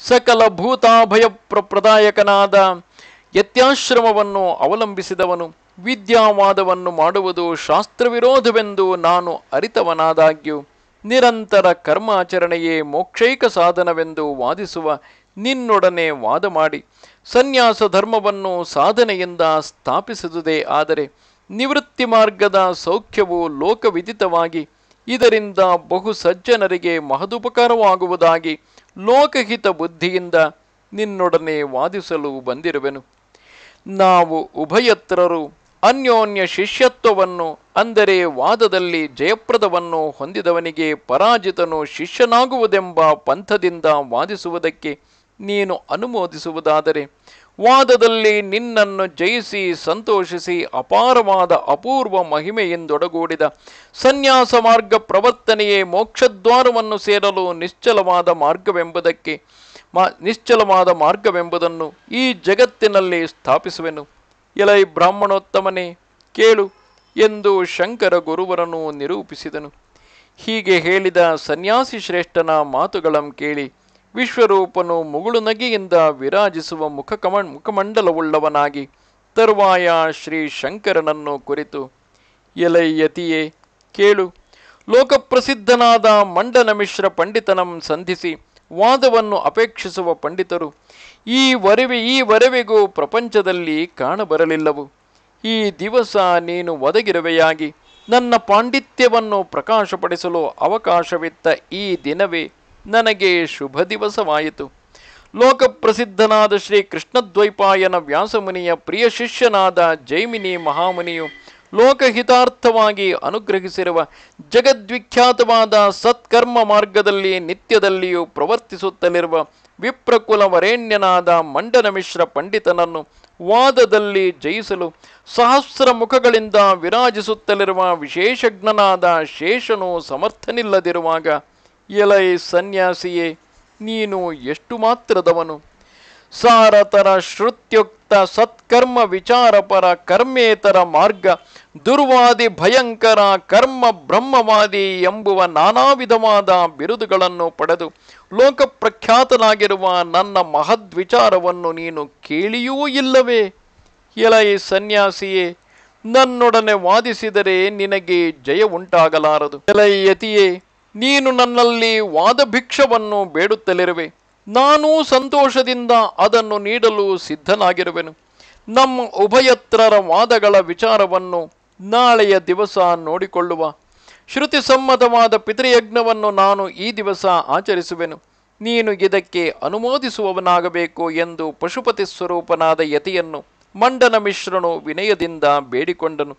ಸಕಲ ಭೂತಾಭಯ ಪ್ರದಾಯಕನಾದ ಯತ್ಯಾಶ್ರಮವನ್ನು ಅವಲಂಬಿಸಿದವನು ವಿದ್ಯಾವಾದವನ್ನು ಮಾಡುವುದು ಶಾಸ್ತ್ರವಿರೋಧವೆಂದು ನಾನು ಅರಿತವನಾದಾಗ್ಯೂ ನಿರಂತರ ಕರ್ಮಾಚರಣೆಯೇ ಮೋಕ್ಷೈಕ ಸಾಧನವೆಂದು ವಾದಿಸುವ ನಿನ್ನೊಡನೆ ವಾದ ಮಾಡಿ ಸನ್ಯಾಸ ಧರ್ಮವನ್ನು ಸಾಧನೆಯಿಂದ ಸ್ಥಾಪಿಸಿದುದೇ ಆದರೆ ನಿವೃತ್ತಿ ಮಾರ್ಗದ ಸೌಖ್ಯವು ಲೋಕವಿದಿತವಾಗಿ ಇದರಿಂದ ಬಹು ಸಜ್ಜನರಿಗೆ ಮಹದುಪಕಾರವಾಗುವುದಾಗಿ ಲೋಕಹಿತ ಬುದ್ಧಿಯಿಂದ ನಿನ್ನೊಡನೆ ವಾದಿಸಲು ಬಂದಿರುವೆನು ನಾವು ಉಭಯತ್ರರು ಅನ್ಯೋನ್ಯ ಶಿಷ್ಯತ್ವವನ್ನು ಅಂದರೆ ವಾದದಲ್ಲಿ ಜಯಪ್ರದವನ್ನು ಹೊಂದಿದವನಿಗೆ ಪರಾಜಿತನು ಶಿಷ್ಯನಾಗುವುದೆಂಬ ಪಂಥದಿಂದ ವಾದಿಸುವುದಕ್ಕೆ ನೀನು ಅನುಮೋದಿಸುವುದಾದರೆ ವಾದದಲ್ಲಿ ನಿನ್ನನ್ನು ಜಯಿಸಿ ಸಂತೋಷಿಸಿ ಅಪಾರವಾದ ಅಪೂರ್ವ ಮಹಿಮೆಯಿಂದೊಡಗೂಡಿದ ಸನ್ಯಾಸ ಮಾರ್ಗ ಪ್ರವರ್ತನೆಯೇ ಮೋಕ್ಷದ್ವಾರವನ್ನು ಸೇರಲು ನಿಶ್ಚಲವಾದ ಮಾರ್ಗವೆಂಬುದಕ್ಕೆ ಮಾ ನಿಶ್ಚಲವಾದ ಮಾರ್ಗವೆಂಬುದನ್ನು ಈ ಜಗತ್ತಿನಲ್ಲಿ ಸ್ಥಾಪಿಸುವೆನು ಎಲೈ ಬ್ರಾಹ್ಮಣೋತ್ತಮನೇ ಕೇಳು ಎಂದು ಶಂಕರ ಗುರುವರನ್ನು ನಿರೂಪಿಸಿದನು ಹೀಗೆ ಹೇಳಿದ ಸನ್ಯಾಸಿ ಶ್ರೇಷ್ಠನ ಮಾತುಗಳಂ ಕೇಳಿ ವಿಶ್ವರೂಪನು ಮುಗುಳು ನಗಿಯಿಂದ ವಿರಾಜಿಸುವ ಮುಖಕಮ ಮುಖಮಂಡಲವುಳ್ಳವನಾಗಿ ತರುವಾಯ ಶ್ರೀ ಶಂಕರನನ್ನು ಕುರಿತು ಎಲೈಯತಿಯೇ ಕೇಳು ಲೋಕಪ್ರಸಿದ್ಧನಾದ ಮಂಡನ ಮಿಶ್ರ ಪಂಡಿತನಂ ಸಂಧಿಸಿ ವಾದವನ್ನು ಅಪೇಕ್ಷಿಸುವ ಪಂಡಿತರು ಈ ವರವಿ ಈವರೆವಿಗೂ ಪ್ರಪಂಚದಲ್ಲಿ ಕಾಣಬರಲಿಲ್ಲವು ಈ ದಿವಸ ನೀನು ಒದಗಿರುವೆಯಾಗಿ ನನ್ನ ಪಾಂಡಿತ್ಯವನ್ನು ಪ್ರಕಾಶಪಡಿಸಲು ಅವಕಾಶವಿತ್ತ ಈ ದಿನವೇ ನನಗೆ ಶುಭ ದಿವಸವಾಯಿತು ಲೋಕಪ್ರಸಿದ್ಧನಾದ ಶ್ರೀ ಕೃಷ್ಣದ್ವೈಪಾಯನ ವ್ಯಾಸಮುನಿಯ ಪ್ರಿಯ ಶಿಷ್ಯನಾದ ಜೈಮಿನಿ ಮಹಾಮುನಿಯು ಲೋಕಹಿತಾರ್ಥವಾಗಿ ಅನುಗ್ರಹಿಸಿರುವ ಜಗದ್ವಿಖ್ಯಾತವಾದ ಸತ್ಕರ್ಮ ಮಾರ್ಗದಲ್ಲಿ ನಿತ್ಯದಲ್ಲಿಯೂ ಪ್ರವರ್ತಿಸುತ್ತಲಿರುವ ವಿಪ್ರಕುಲ ವರೇಣ್ಯನಾದ ಮಂಡನ ಮಿಶ್ರ ಪಂಡಿತನನ್ನು ವಾದದಲ್ಲಿ ಜಯಿಸಲು ಸಹಸ್ರ ಮುಖಗಳಿಂದ ವಿರಾಜಿಸುತ್ತಲಿರುವ ವಿಶೇಷಜ್ಞನಾದ ಶೇಷನು ಸಮರ್ಥನಿಲ್ಲದಿರುವಾಗ ಎಲೈ ಸನ್ಯಾಸಿಯೇ ನೀನು ಎಷ್ಟು ಮಾತ್ರದವನು ಸಾರತರ ಶ್ರುತ್ಯುಕ್ತ ಸತ್ಕರ್ಮ ವಿಚಾರಪರ ಕರ್ಮೇತರ ಮಾರ್ಗ ದುರ್ವಾದಿ ಭಯಂಕರ ಕರ್ಮ ಬ್ರಹ್ಮವಾದಿ ಎಂಬುವ ನಾನಾ ವಿಧವಾದ ಬಿರುದುಗಳನ್ನು ಪಡೆದು ಲೋಕ ಪ್ರಖ್ಯಾತನಾಗಿರುವ ನನ್ನ ಮಹದ್ವಿಚಾರವನ್ನು ನೀನು ಕೇಳಿಯೂ ಇಲ್ಲವೇ ಎಲೈ ಸನ್ಯಾಸಿಯೇ ನನ್ನೊಡನೆ ವಾದಿಸಿದರೆ ನಿನಗೆ ಜಯ ಉಂಟಾಗಲಾರದು ಎಲೈ ಯತಿಯೇ ನೀನು ನನ್ನಲ್ಲಿ ವಾದಭಿಕ್ಷವನ್ನು ಬೇಡುತ್ತಲಿರುವೆ ನಾನೂ ಸಂತೋಷದಿಂದ ಅದನ್ನು ನೀಡಲು ಸಿದ್ಧನಾಗಿರುವೆನು ನಮ್ಮ ಉಭಯತ್ರರ ವಾದಗಳ ವಿಚಾರವನ್ನು ನಾಳೆಯ ದಿವಸ ನೋಡಿಕೊಳ್ಳುವ ಶ್ರುತಿ ಸಮ್ಮತವಾದ ಪಿತೃಯಜ್ಞವನ್ನು ನಾನು ಈ ದಿವಸ ಆಚರಿಸುವೆನು ನೀನು ಇದಕ್ಕೆ ಅನುಮೋದಿಸುವವನಾಗಬೇಕು ಎಂದು ಪಶುಪತಿ ಸ್ವರೂಪನಾದ ಯತಿಯನ್ನು ಮಂಡನ ಮಿಶ್ರನು ವಿನಯದಿಂದ ಬೇಡಿಕೊಂಡನು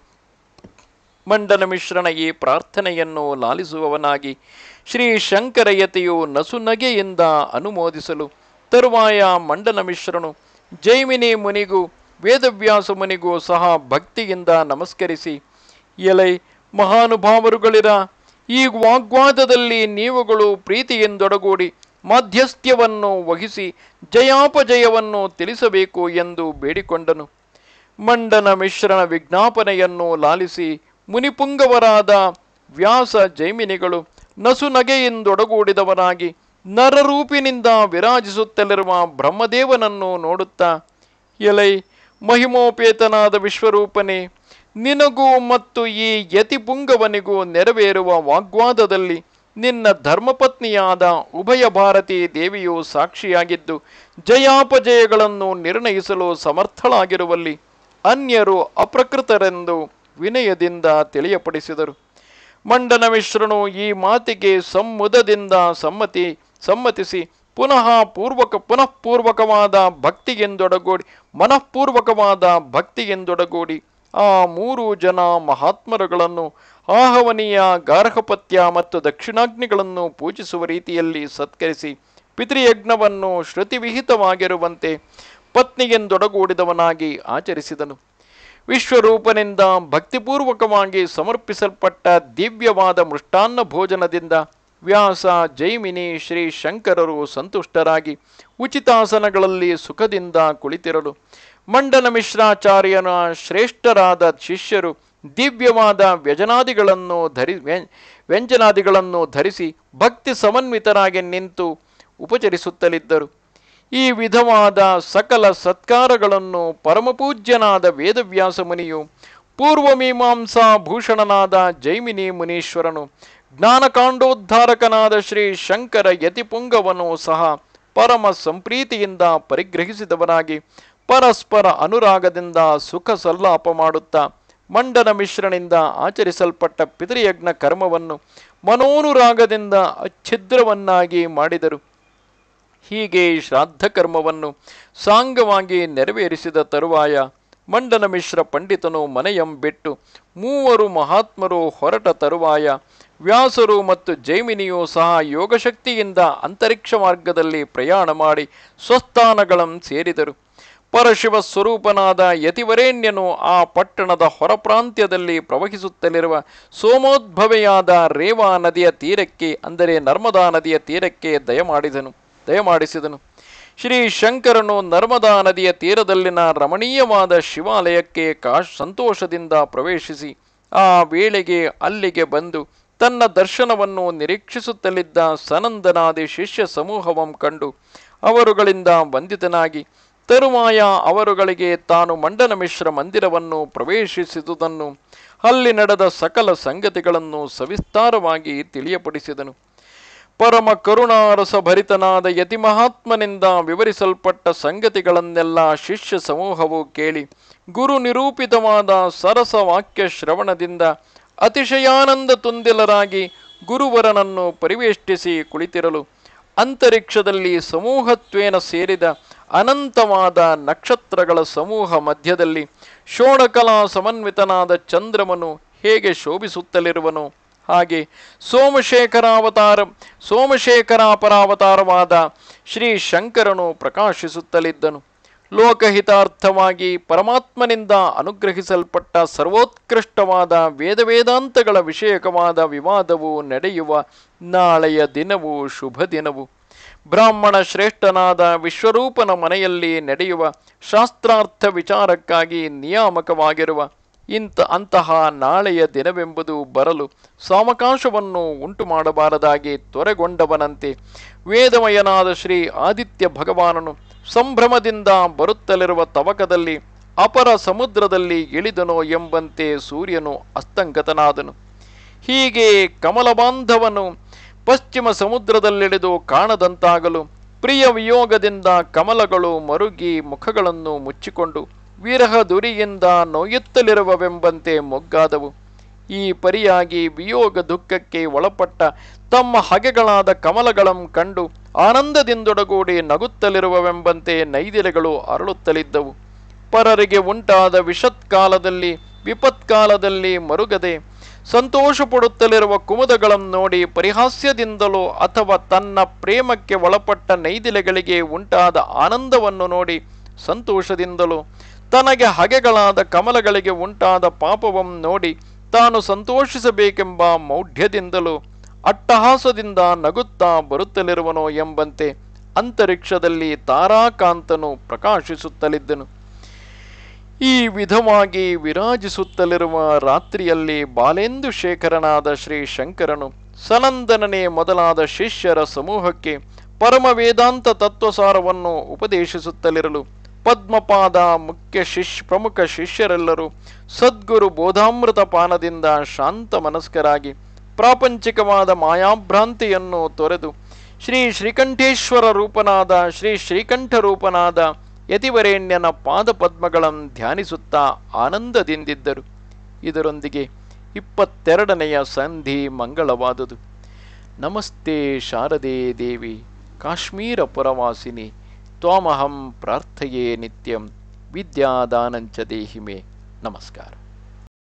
ಮಂಡನ ಮಿಶ್ರಣ ಈ ಪ್ರಾರ್ಥನೆಯನ್ನು ಲಾಲಿಸುವವನಾಗಿ ಶ್ರೀ ಶಂಕರಯತೆಯು ನಸುನಗೆಯಿಂದ ಅನುಮೋದಿಸಲು ತರುವಾಯ ಮಂಡನ ಮಿಶ್ರನು ಜೈಮಿನಿ ಮುನಿಗೂ ವೇದವ್ಯಾಸ ಮುನಿಗೂ ಸಹ ಭಕ್ತಿಯಿಂದ ನಮಸ್ಕರಿಸಿ ಎಲೈ ಮಹಾನುಭಾವರುಗಳಿರ ಈ ವಾಗ್ವಾದದಲ್ಲಿ ನೀವುಗಳು ಪ್ರೀತಿಯಿಂದೊಡಗೂಡಿ ಮಾಧ್ಯಸ್ಥ್ಯವನ್ನು ವಹಿಸಿ ಜಯಾಪಜಯವನ್ನು ತಿಳಿಸಬೇಕು ಎಂದು ಬೇಡಿಕೊಂಡನು ಮಂಡನ ಮಿಶ್ರಣ ವಿಜ್ಞಾಪನೆಯನ್ನು ಲಾಲಿಸಿ ಮುನಿಪುಂಗವರಾದ ವ್ಯಾಸ ಜೈಮಿನಿಗಳು ನಗೆಯಿಂದೊಡಗೂಡಿದವರಾಗಿ ನರರೂಪಿನಿಂದ ವಿರಾಜಿಸುತ್ತಲಿರುವ ಬ್ರಹ್ಮದೇವನನ್ನು ನೋಡುತ್ತಾ ಎಲೈ ಮಹಿಮೋಪೇತನಾದ ವಿಶ್ವರೂಪನೇ ನಿನಗೂ ಮತ್ತು ಈ ಯತಿಪುಂಗವನಿಗೂ ನೆರವೇರುವ ವಾಗ್ವಾದದಲ್ಲಿ ನಿನ್ನ ಧರ್ಮಪತ್ನಿಯಾದ ಉಭಯ ಭಾರತೀ ದೇವಿಯು ಸಾಕ್ಷಿಯಾಗಿದ್ದು ಜಯಾಪಜಯಗಳನ್ನು ನಿರ್ಣಯಿಸಲು ಸಮರ್ಥಳಾಗಿರುವಲ್ಲಿ ಅನ್ಯರು ಅಪ್ರಕೃತರೆಂದು ವಿನಯದಿಂದ ತಿಳಿಯಪಡಿಸಿದರು ಮಂಡನ ಮಿಶ್ರನು ಈ ಮಾತಿಗೆ ಸಮ್ಮುದದಿಂದ ಸಮ್ಮತಿ ಸಮ್ಮತಿಸಿ ಪುನಃ ಪೂರ್ವಕ ಪುನಃಪೂರ್ವಕವಾದ ಭಕ್ತಿಗೆಂದೊಡಗೂಡಿ ಮನಃಪೂರ್ವಕವಾದ ಭಕ್ತಿಗೆಂದೊಡಗೂಡಿ ಆ ಮೂರು ಜನ ಮಹಾತ್ಮರುಗಳನ್ನು ಆಹವನೀಯ ಗಾರ್ಹಪತ್ಯ ಮತ್ತು ದಕ್ಷಿಣಾಗ್ನಿಗಳನ್ನು ಪೂಜಿಸುವ ರೀತಿಯಲ್ಲಿ ಸತ್ಕರಿಸಿ ಪಿತೃಯಜ್ಞವನ್ನು ಶ್ರುತಿವಿಹಿತವಾಗಿರುವಂತೆ ಪತ್ನಿಗೆಂದೊಡಗೂಡಿದವನಾಗಿ ಆಚರಿಸಿದನು ವಿಶ್ವರೂಪನಿಂದ ಭಕ್ತಿಪೂರ್ವಕವಾಗಿ ಸಮರ್ಪಿಸಲ್ಪಟ್ಟ ದಿವ್ಯವಾದ ಮೃಷ್ಟಾನ್ನ ಭೋಜನದಿಂದ ವ್ಯಾಸ ಜೈಮಿನಿ ಶ್ರೀ ಶಂಕರರು ಸಂತುಷ್ಟರಾಗಿ ಉಚಿತಾಸನಗಳಲ್ಲಿ ಸುಖದಿಂದ ಕುಳಿತಿರಲು ಮಂಡನ ಮಿಶ್ರಾಚಾರ್ಯನ ಶ್ರೇಷ್ಠರಾದ ಶಿಷ್ಯರು ದಿವ್ಯವಾದ ವ್ಯಜನಾದಿಗಳನ್ನು ಧರಿ ವ್ಯಂಜನಾದಿಗಳನ್ನು ಧರಿಸಿ ಭಕ್ತಿ ಸಮನ್ವಿತರಾಗಿ ನಿಂತು ಉಪಚರಿಸುತ್ತಲಿದ್ದರು ಈ ವಿಧವಾದ ಸಕಲ ಸತ್ಕಾರಗಳನ್ನು ಪರಮಪೂಜ್ಯನಾದ ವೇದವ್ಯಾಸ ಮುನಿಯು ಮೀಮಾಂಸಾ ಭೂಷಣನಾದ ಜೈಮಿನಿ ಮುನೀಶ್ವರನು ಜ್ಞಾನಕಾಂಡೋದ್ಧಾರಕನಾದ ಶ್ರೀ ಶಂಕರ ಯತಿಪುಂಗವನ್ನು ಸಹ ಪರಮ ಸಂಪ್ರೀತಿಯಿಂದ ಪರಿಗ್ರಹಿಸಿದವನಾಗಿ ಪರಸ್ಪರ ಅನುರಾಗದಿಂದ ಸುಖ ಸಲ್ಲಾಪ ಮಾಡುತ್ತಾ ಮಂಡನ ಮಿಶ್ರನಿಂದ ಆಚರಿಸಲ್ಪಟ್ಟ ಪಿತೃಯಜ್ಞ ಕರ್ಮವನ್ನು ಮನೋನುರಾಗದಿಂದ ಅಚ್ಛಿದ್ರವನ್ನಾಗಿ ಮಾಡಿದರು ಹೀಗೆ ಶ್ರಾದ್ದ ಕರ್ಮವನ್ನು ಸಾಂಗವಾಗಿ ನೆರವೇರಿಸಿದ ತರುವಾಯ ಮಂಡನ ಮಿಶ್ರ ಪಂಡಿತನು ಮನೆಯಂ ಬಿಟ್ಟು ಮೂವರು ಮಹಾತ್ಮರು ಹೊರಟ ತರುವಾಯ ವ್ಯಾಸರು ಮತ್ತು ಜೈಮಿನಿಯೂ ಸಹ ಯೋಗಶಕ್ತಿಯಿಂದ ಅಂತರಿಕ್ಷ ಮಾರ್ಗದಲ್ಲಿ ಪ್ರಯಾಣ ಮಾಡಿ ಸ್ವಸ್ಥಾನಗಳಂ ಸೇರಿದರು ಪರಶಿವ ಸ್ವರೂಪನಾದ ಯತಿವರೇಣ್ಯನು ಆ ಪಟ್ಟಣದ ಹೊರಪ್ರಾಂತ್ಯದಲ್ಲಿ ಪ್ರವಹಿಸುತ್ತಲಿರುವ ಸೋಮೋದ್ಭವೆಯಾದ ರೇವಾ ನದಿಯ ತೀರಕ್ಕೆ ಅಂದರೆ ನರ್ಮದಾ ನದಿಯ ತೀರಕ್ಕೆ ದಯಮಾಡಿದನು ದಯಮಾಡಿಸಿದನು ಶ್ರೀ ಶಂಕರನು ನರ್ಮದಾ ನದಿಯ ತೀರದಲ್ಲಿನ ರಮಣೀಯವಾದ ಶಿವಾಲಯಕ್ಕೆ ಕಾಶ್ ಸಂತೋಷದಿಂದ ಪ್ರವೇಶಿಸಿ ಆ ವೇಳೆಗೆ ಅಲ್ಲಿಗೆ ಬಂದು ತನ್ನ ದರ್ಶನವನ್ನು ನಿರೀಕ್ಷಿಸುತ್ತಲಿದ್ದ ಸನಂದನಾದಿ ಶಿಷ್ಯ ಸಮೂಹವಂ ಕಂಡು ಅವರುಗಳಿಂದ ವಂದಿತನಾಗಿ ತರುವಾಯ ಅವರುಗಳಿಗೆ ತಾನು ಮಂಡನ ಮಿಶ್ರ ಮಂದಿರವನ್ನು ಪ್ರವೇಶಿಸಿದುದನ್ನು ಅಲ್ಲಿ ನಡೆದ ಸಕಲ ಸಂಗತಿಗಳನ್ನು ಸವಿಸ್ತಾರವಾಗಿ ತಿಳಿಯಪಡಿಸಿದನು ಪರಮ ಕರುಣಾರಸ ಭರಿತನಾದ ಯತಿಮಹಾತ್ಮನಿಂದ ವಿವರಿಸಲ್ಪಟ್ಟ ಸಂಗತಿಗಳನ್ನೆಲ್ಲ ಶಿಷ್ಯ ಸಮೂಹವು ಕೇಳಿ ಗುರು ನಿರೂಪಿತವಾದ ಸರಸ ವಾಕ್ಯ ಶ್ರವಣದಿಂದ ಅತಿಶಯಾನಂದ ತುಂದಿಲರಾಗಿ ಗುರುವರನನ್ನು ಪರಿವೇಷ್ಟಿಸಿ ಕುಳಿತಿರಲು ಅಂತರಿಕ್ಷದಲ್ಲಿ ಸಮೂಹತ್ವೇನ ಸೇರಿದ ಅನಂತವಾದ ನಕ್ಷತ್ರಗಳ ಸಮೂಹ ಮಧ್ಯದಲ್ಲಿ ಶೋಣಕಲಾ ಸಮನ್ವಿತನಾದ ಚಂದ್ರಮನು ಹೇಗೆ ಶೋಭಿಸುತ್ತಲಿರುವನು ಹಾಗೆ ಸೋಮಶೇಖರ ಅವತಾರ ಸೋಮಶೇಖರ ಪರಾವತಾರವಾದ ಶ್ರೀ ಶಂಕರನು ಪ್ರಕಾಶಿಸುತ್ತಲಿದ್ದನು ಲೋಕಹಿತಾರ್ಥವಾಗಿ ಪರಮಾತ್ಮನಿಂದ ಅನುಗ್ರಹಿಸಲ್ಪಟ್ಟ ಸರ್ವೋತ್ಕೃಷ್ಟವಾದ ವೇದ ವೇದಾಂತಗಳ ವಿಷಯಕವಾದ ವಿವಾದವು ನಡೆಯುವ ನಾಳೆಯ ದಿನವು ಶುಭ ದಿನವು ಬ್ರಾಹ್ಮಣ ಶ್ರೇಷ್ಠನಾದ ವಿಶ್ವರೂಪನ ಮನೆಯಲ್ಲಿ ನಡೆಯುವ ಶಾಸ್ತ್ರಾರ್ಥ ವಿಚಾರಕ್ಕಾಗಿ ನಿಯಾಮಕವಾಗಿರುವ ಇಂಥ ಅಂತಹ ನಾಳೆಯ ದಿನವೆಂಬುದು ಬರಲು ಸಾಮಕಾಶವನ್ನು ಉಂಟು ಮಾಡಬಾರದಾಗಿ ತೊರೆಗೊಂಡವನಂತೆ ವೇದಮಯನಾದ ಶ್ರೀ ಆದಿತ್ಯ ಭಗವಾನನು ಸಂಭ್ರಮದಿಂದ ಬರುತ್ತಲಿರುವ ತವಕದಲ್ಲಿ ಅಪರ ಸಮುದ್ರದಲ್ಲಿ ಇಳಿದನೋ ಎಂಬಂತೆ ಸೂರ್ಯನು ಅಸ್ತಂಗತನಾದನು ಹೀಗೆ ಕಮಲಬಾಂಧವನು ಪಶ್ಚಿಮ ಸಮುದ್ರದಲ್ಲಿಳಿದು ಕಾಣದಂತಾಗಲು ಪ್ರಿಯ ವಿಯೋಗದಿಂದ ಕಮಲಗಳು ಮರುಗಿ ಮುಖಗಳನ್ನು ಮುಚ್ಚಿಕೊಂಡು ವಿರಹ ದುರಿಯಿಂದ ನೋಯುತ್ತಲಿರುವವೆಂಬಂತೆ ಮೊಗ್ಗಾದವು ಈ ಪರಿಯಾಗಿ ವಿಯೋಗ ದುಃಖಕ್ಕೆ ಒಳಪಟ್ಟ ತಮ್ಮ ಹಗೆಗಳಾದ ಕಮಲಗಳಂ ಕಂಡು ಆನಂದದಿಂದೊಡಗೂಡಿ ನಗುತ್ತಲಿರುವವೆಂಬಂತೆ ನೈದಿಲೆಗಳು ಅರಳುತ್ತಲಿದ್ದವು ಪರರಿಗೆ ಉಂಟಾದ ವಿಷತ್ಕಾಲದಲ್ಲಿ ವಿಪತ್ಕಾಲದಲ್ಲಿ ಮರುಗದೆ ಸಂತೋಷ ಪಡುತ್ತಲಿರುವ ಕುಮುದಗಳನ್ನು ನೋಡಿ ಪರಿಹಾಸ್ಯದಿಂದಲೋ ಅಥವಾ ತನ್ನ ಪ್ರೇಮಕ್ಕೆ ಒಳಪಟ್ಟ ನೈದಿಲೆಗಳಿಗೆ ಉಂಟಾದ ಆನಂದವನ್ನು ನೋಡಿ ಸಂತೋಷದಿಂದಲೋ ತನಗೆ ಹಗೆಗಳಾದ ಕಮಲಗಳಿಗೆ ಉಂಟಾದ ಪಾಪವನ್ನು ನೋಡಿ ತಾನು ಸಂತೋಷಿಸಬೇಕೆಂಬ ಮೌಢ್ಯದಿಂದಲೂ ಅಟ್ಟಹಾಸದಿಂದ ನಗುತ್ತಾ ಬರುತ್ತಲಿರುವನು ಎಂಬಂತೆ ಅಂತರಿಕ್ಷದಲ್ಲಿ ತಾರಾಕಾಂತನು ಪ್ರಕಾಶಿಸುತ್ತಲಿದ್ದನು ಈ ವಿಧವಾಗಿ ವಿರಾಜಿಸುತ್ತಲಿರುವ ರಾತ್ರಿಯಲ್ಲಿ ಬಾಲೇಂದು ಶೇಖರನಾದ ಶ್ರೀ ಶಂಕರನು ಸನಂದನನೇ ಮೊದಲಾದ ಶಿಷ್ಯರ ಸಮೂಹಕ್ಕೆ ಪರಮ ವೇದಾಂತ ತತ್ವಸಾರವನ್ನು ಉಪದೇಶಿಸುತ್ತಲಿರಲು ಪದ್ಮಪಾದ ಮುಖ್ಯ ಶಿಷ್ಯ ಪ್ರಮುಖ ಶಿಷ್ಯರೆಲ್ಲರೂ ಸದ್ಗುರು ಬೋಧಾಮೃತ ಪಾನದಿಂದ ಶಾಂತ ಮನಸ್ಕರಾಗಿ ಪ್ರಾಪಂಚಿಕವಾದ ಮಾಯಾಭ್ರಾಂತಿಯನ್ನು ತೊರೆದು ಶ್ರೀ ಶ್ರೀಕಂಠೇಶ್ವರ ರೂಪನಾದ ಶ್ರೀ ಶ್ರೀಕಂಠ ರೂಪನಾದ ಯತಿವರೇಣ್ಯನ ಪಾದಪದ್ಮಗಳನ್ನು ಧ್ಯಾನಿಸುತ್ತಾ ಆನಂದದಿಂದಿದ್ದರು ಇದರೊಂದಿಗೆ ಇಪ್ಪತ್ತೆರಡನೆಯ ಸಂಧಿ ಮಂಗಳವಾದುದು ನಮಸ್ತೆ ಶಾರದೇ ದೇವಿ ಕಾಶ್ಮೀರ ಪುರವಾಸಿನಿ त्वामहं प्रार्थये नित्यं विद्यादानञ्च देहि मे नमस्कारः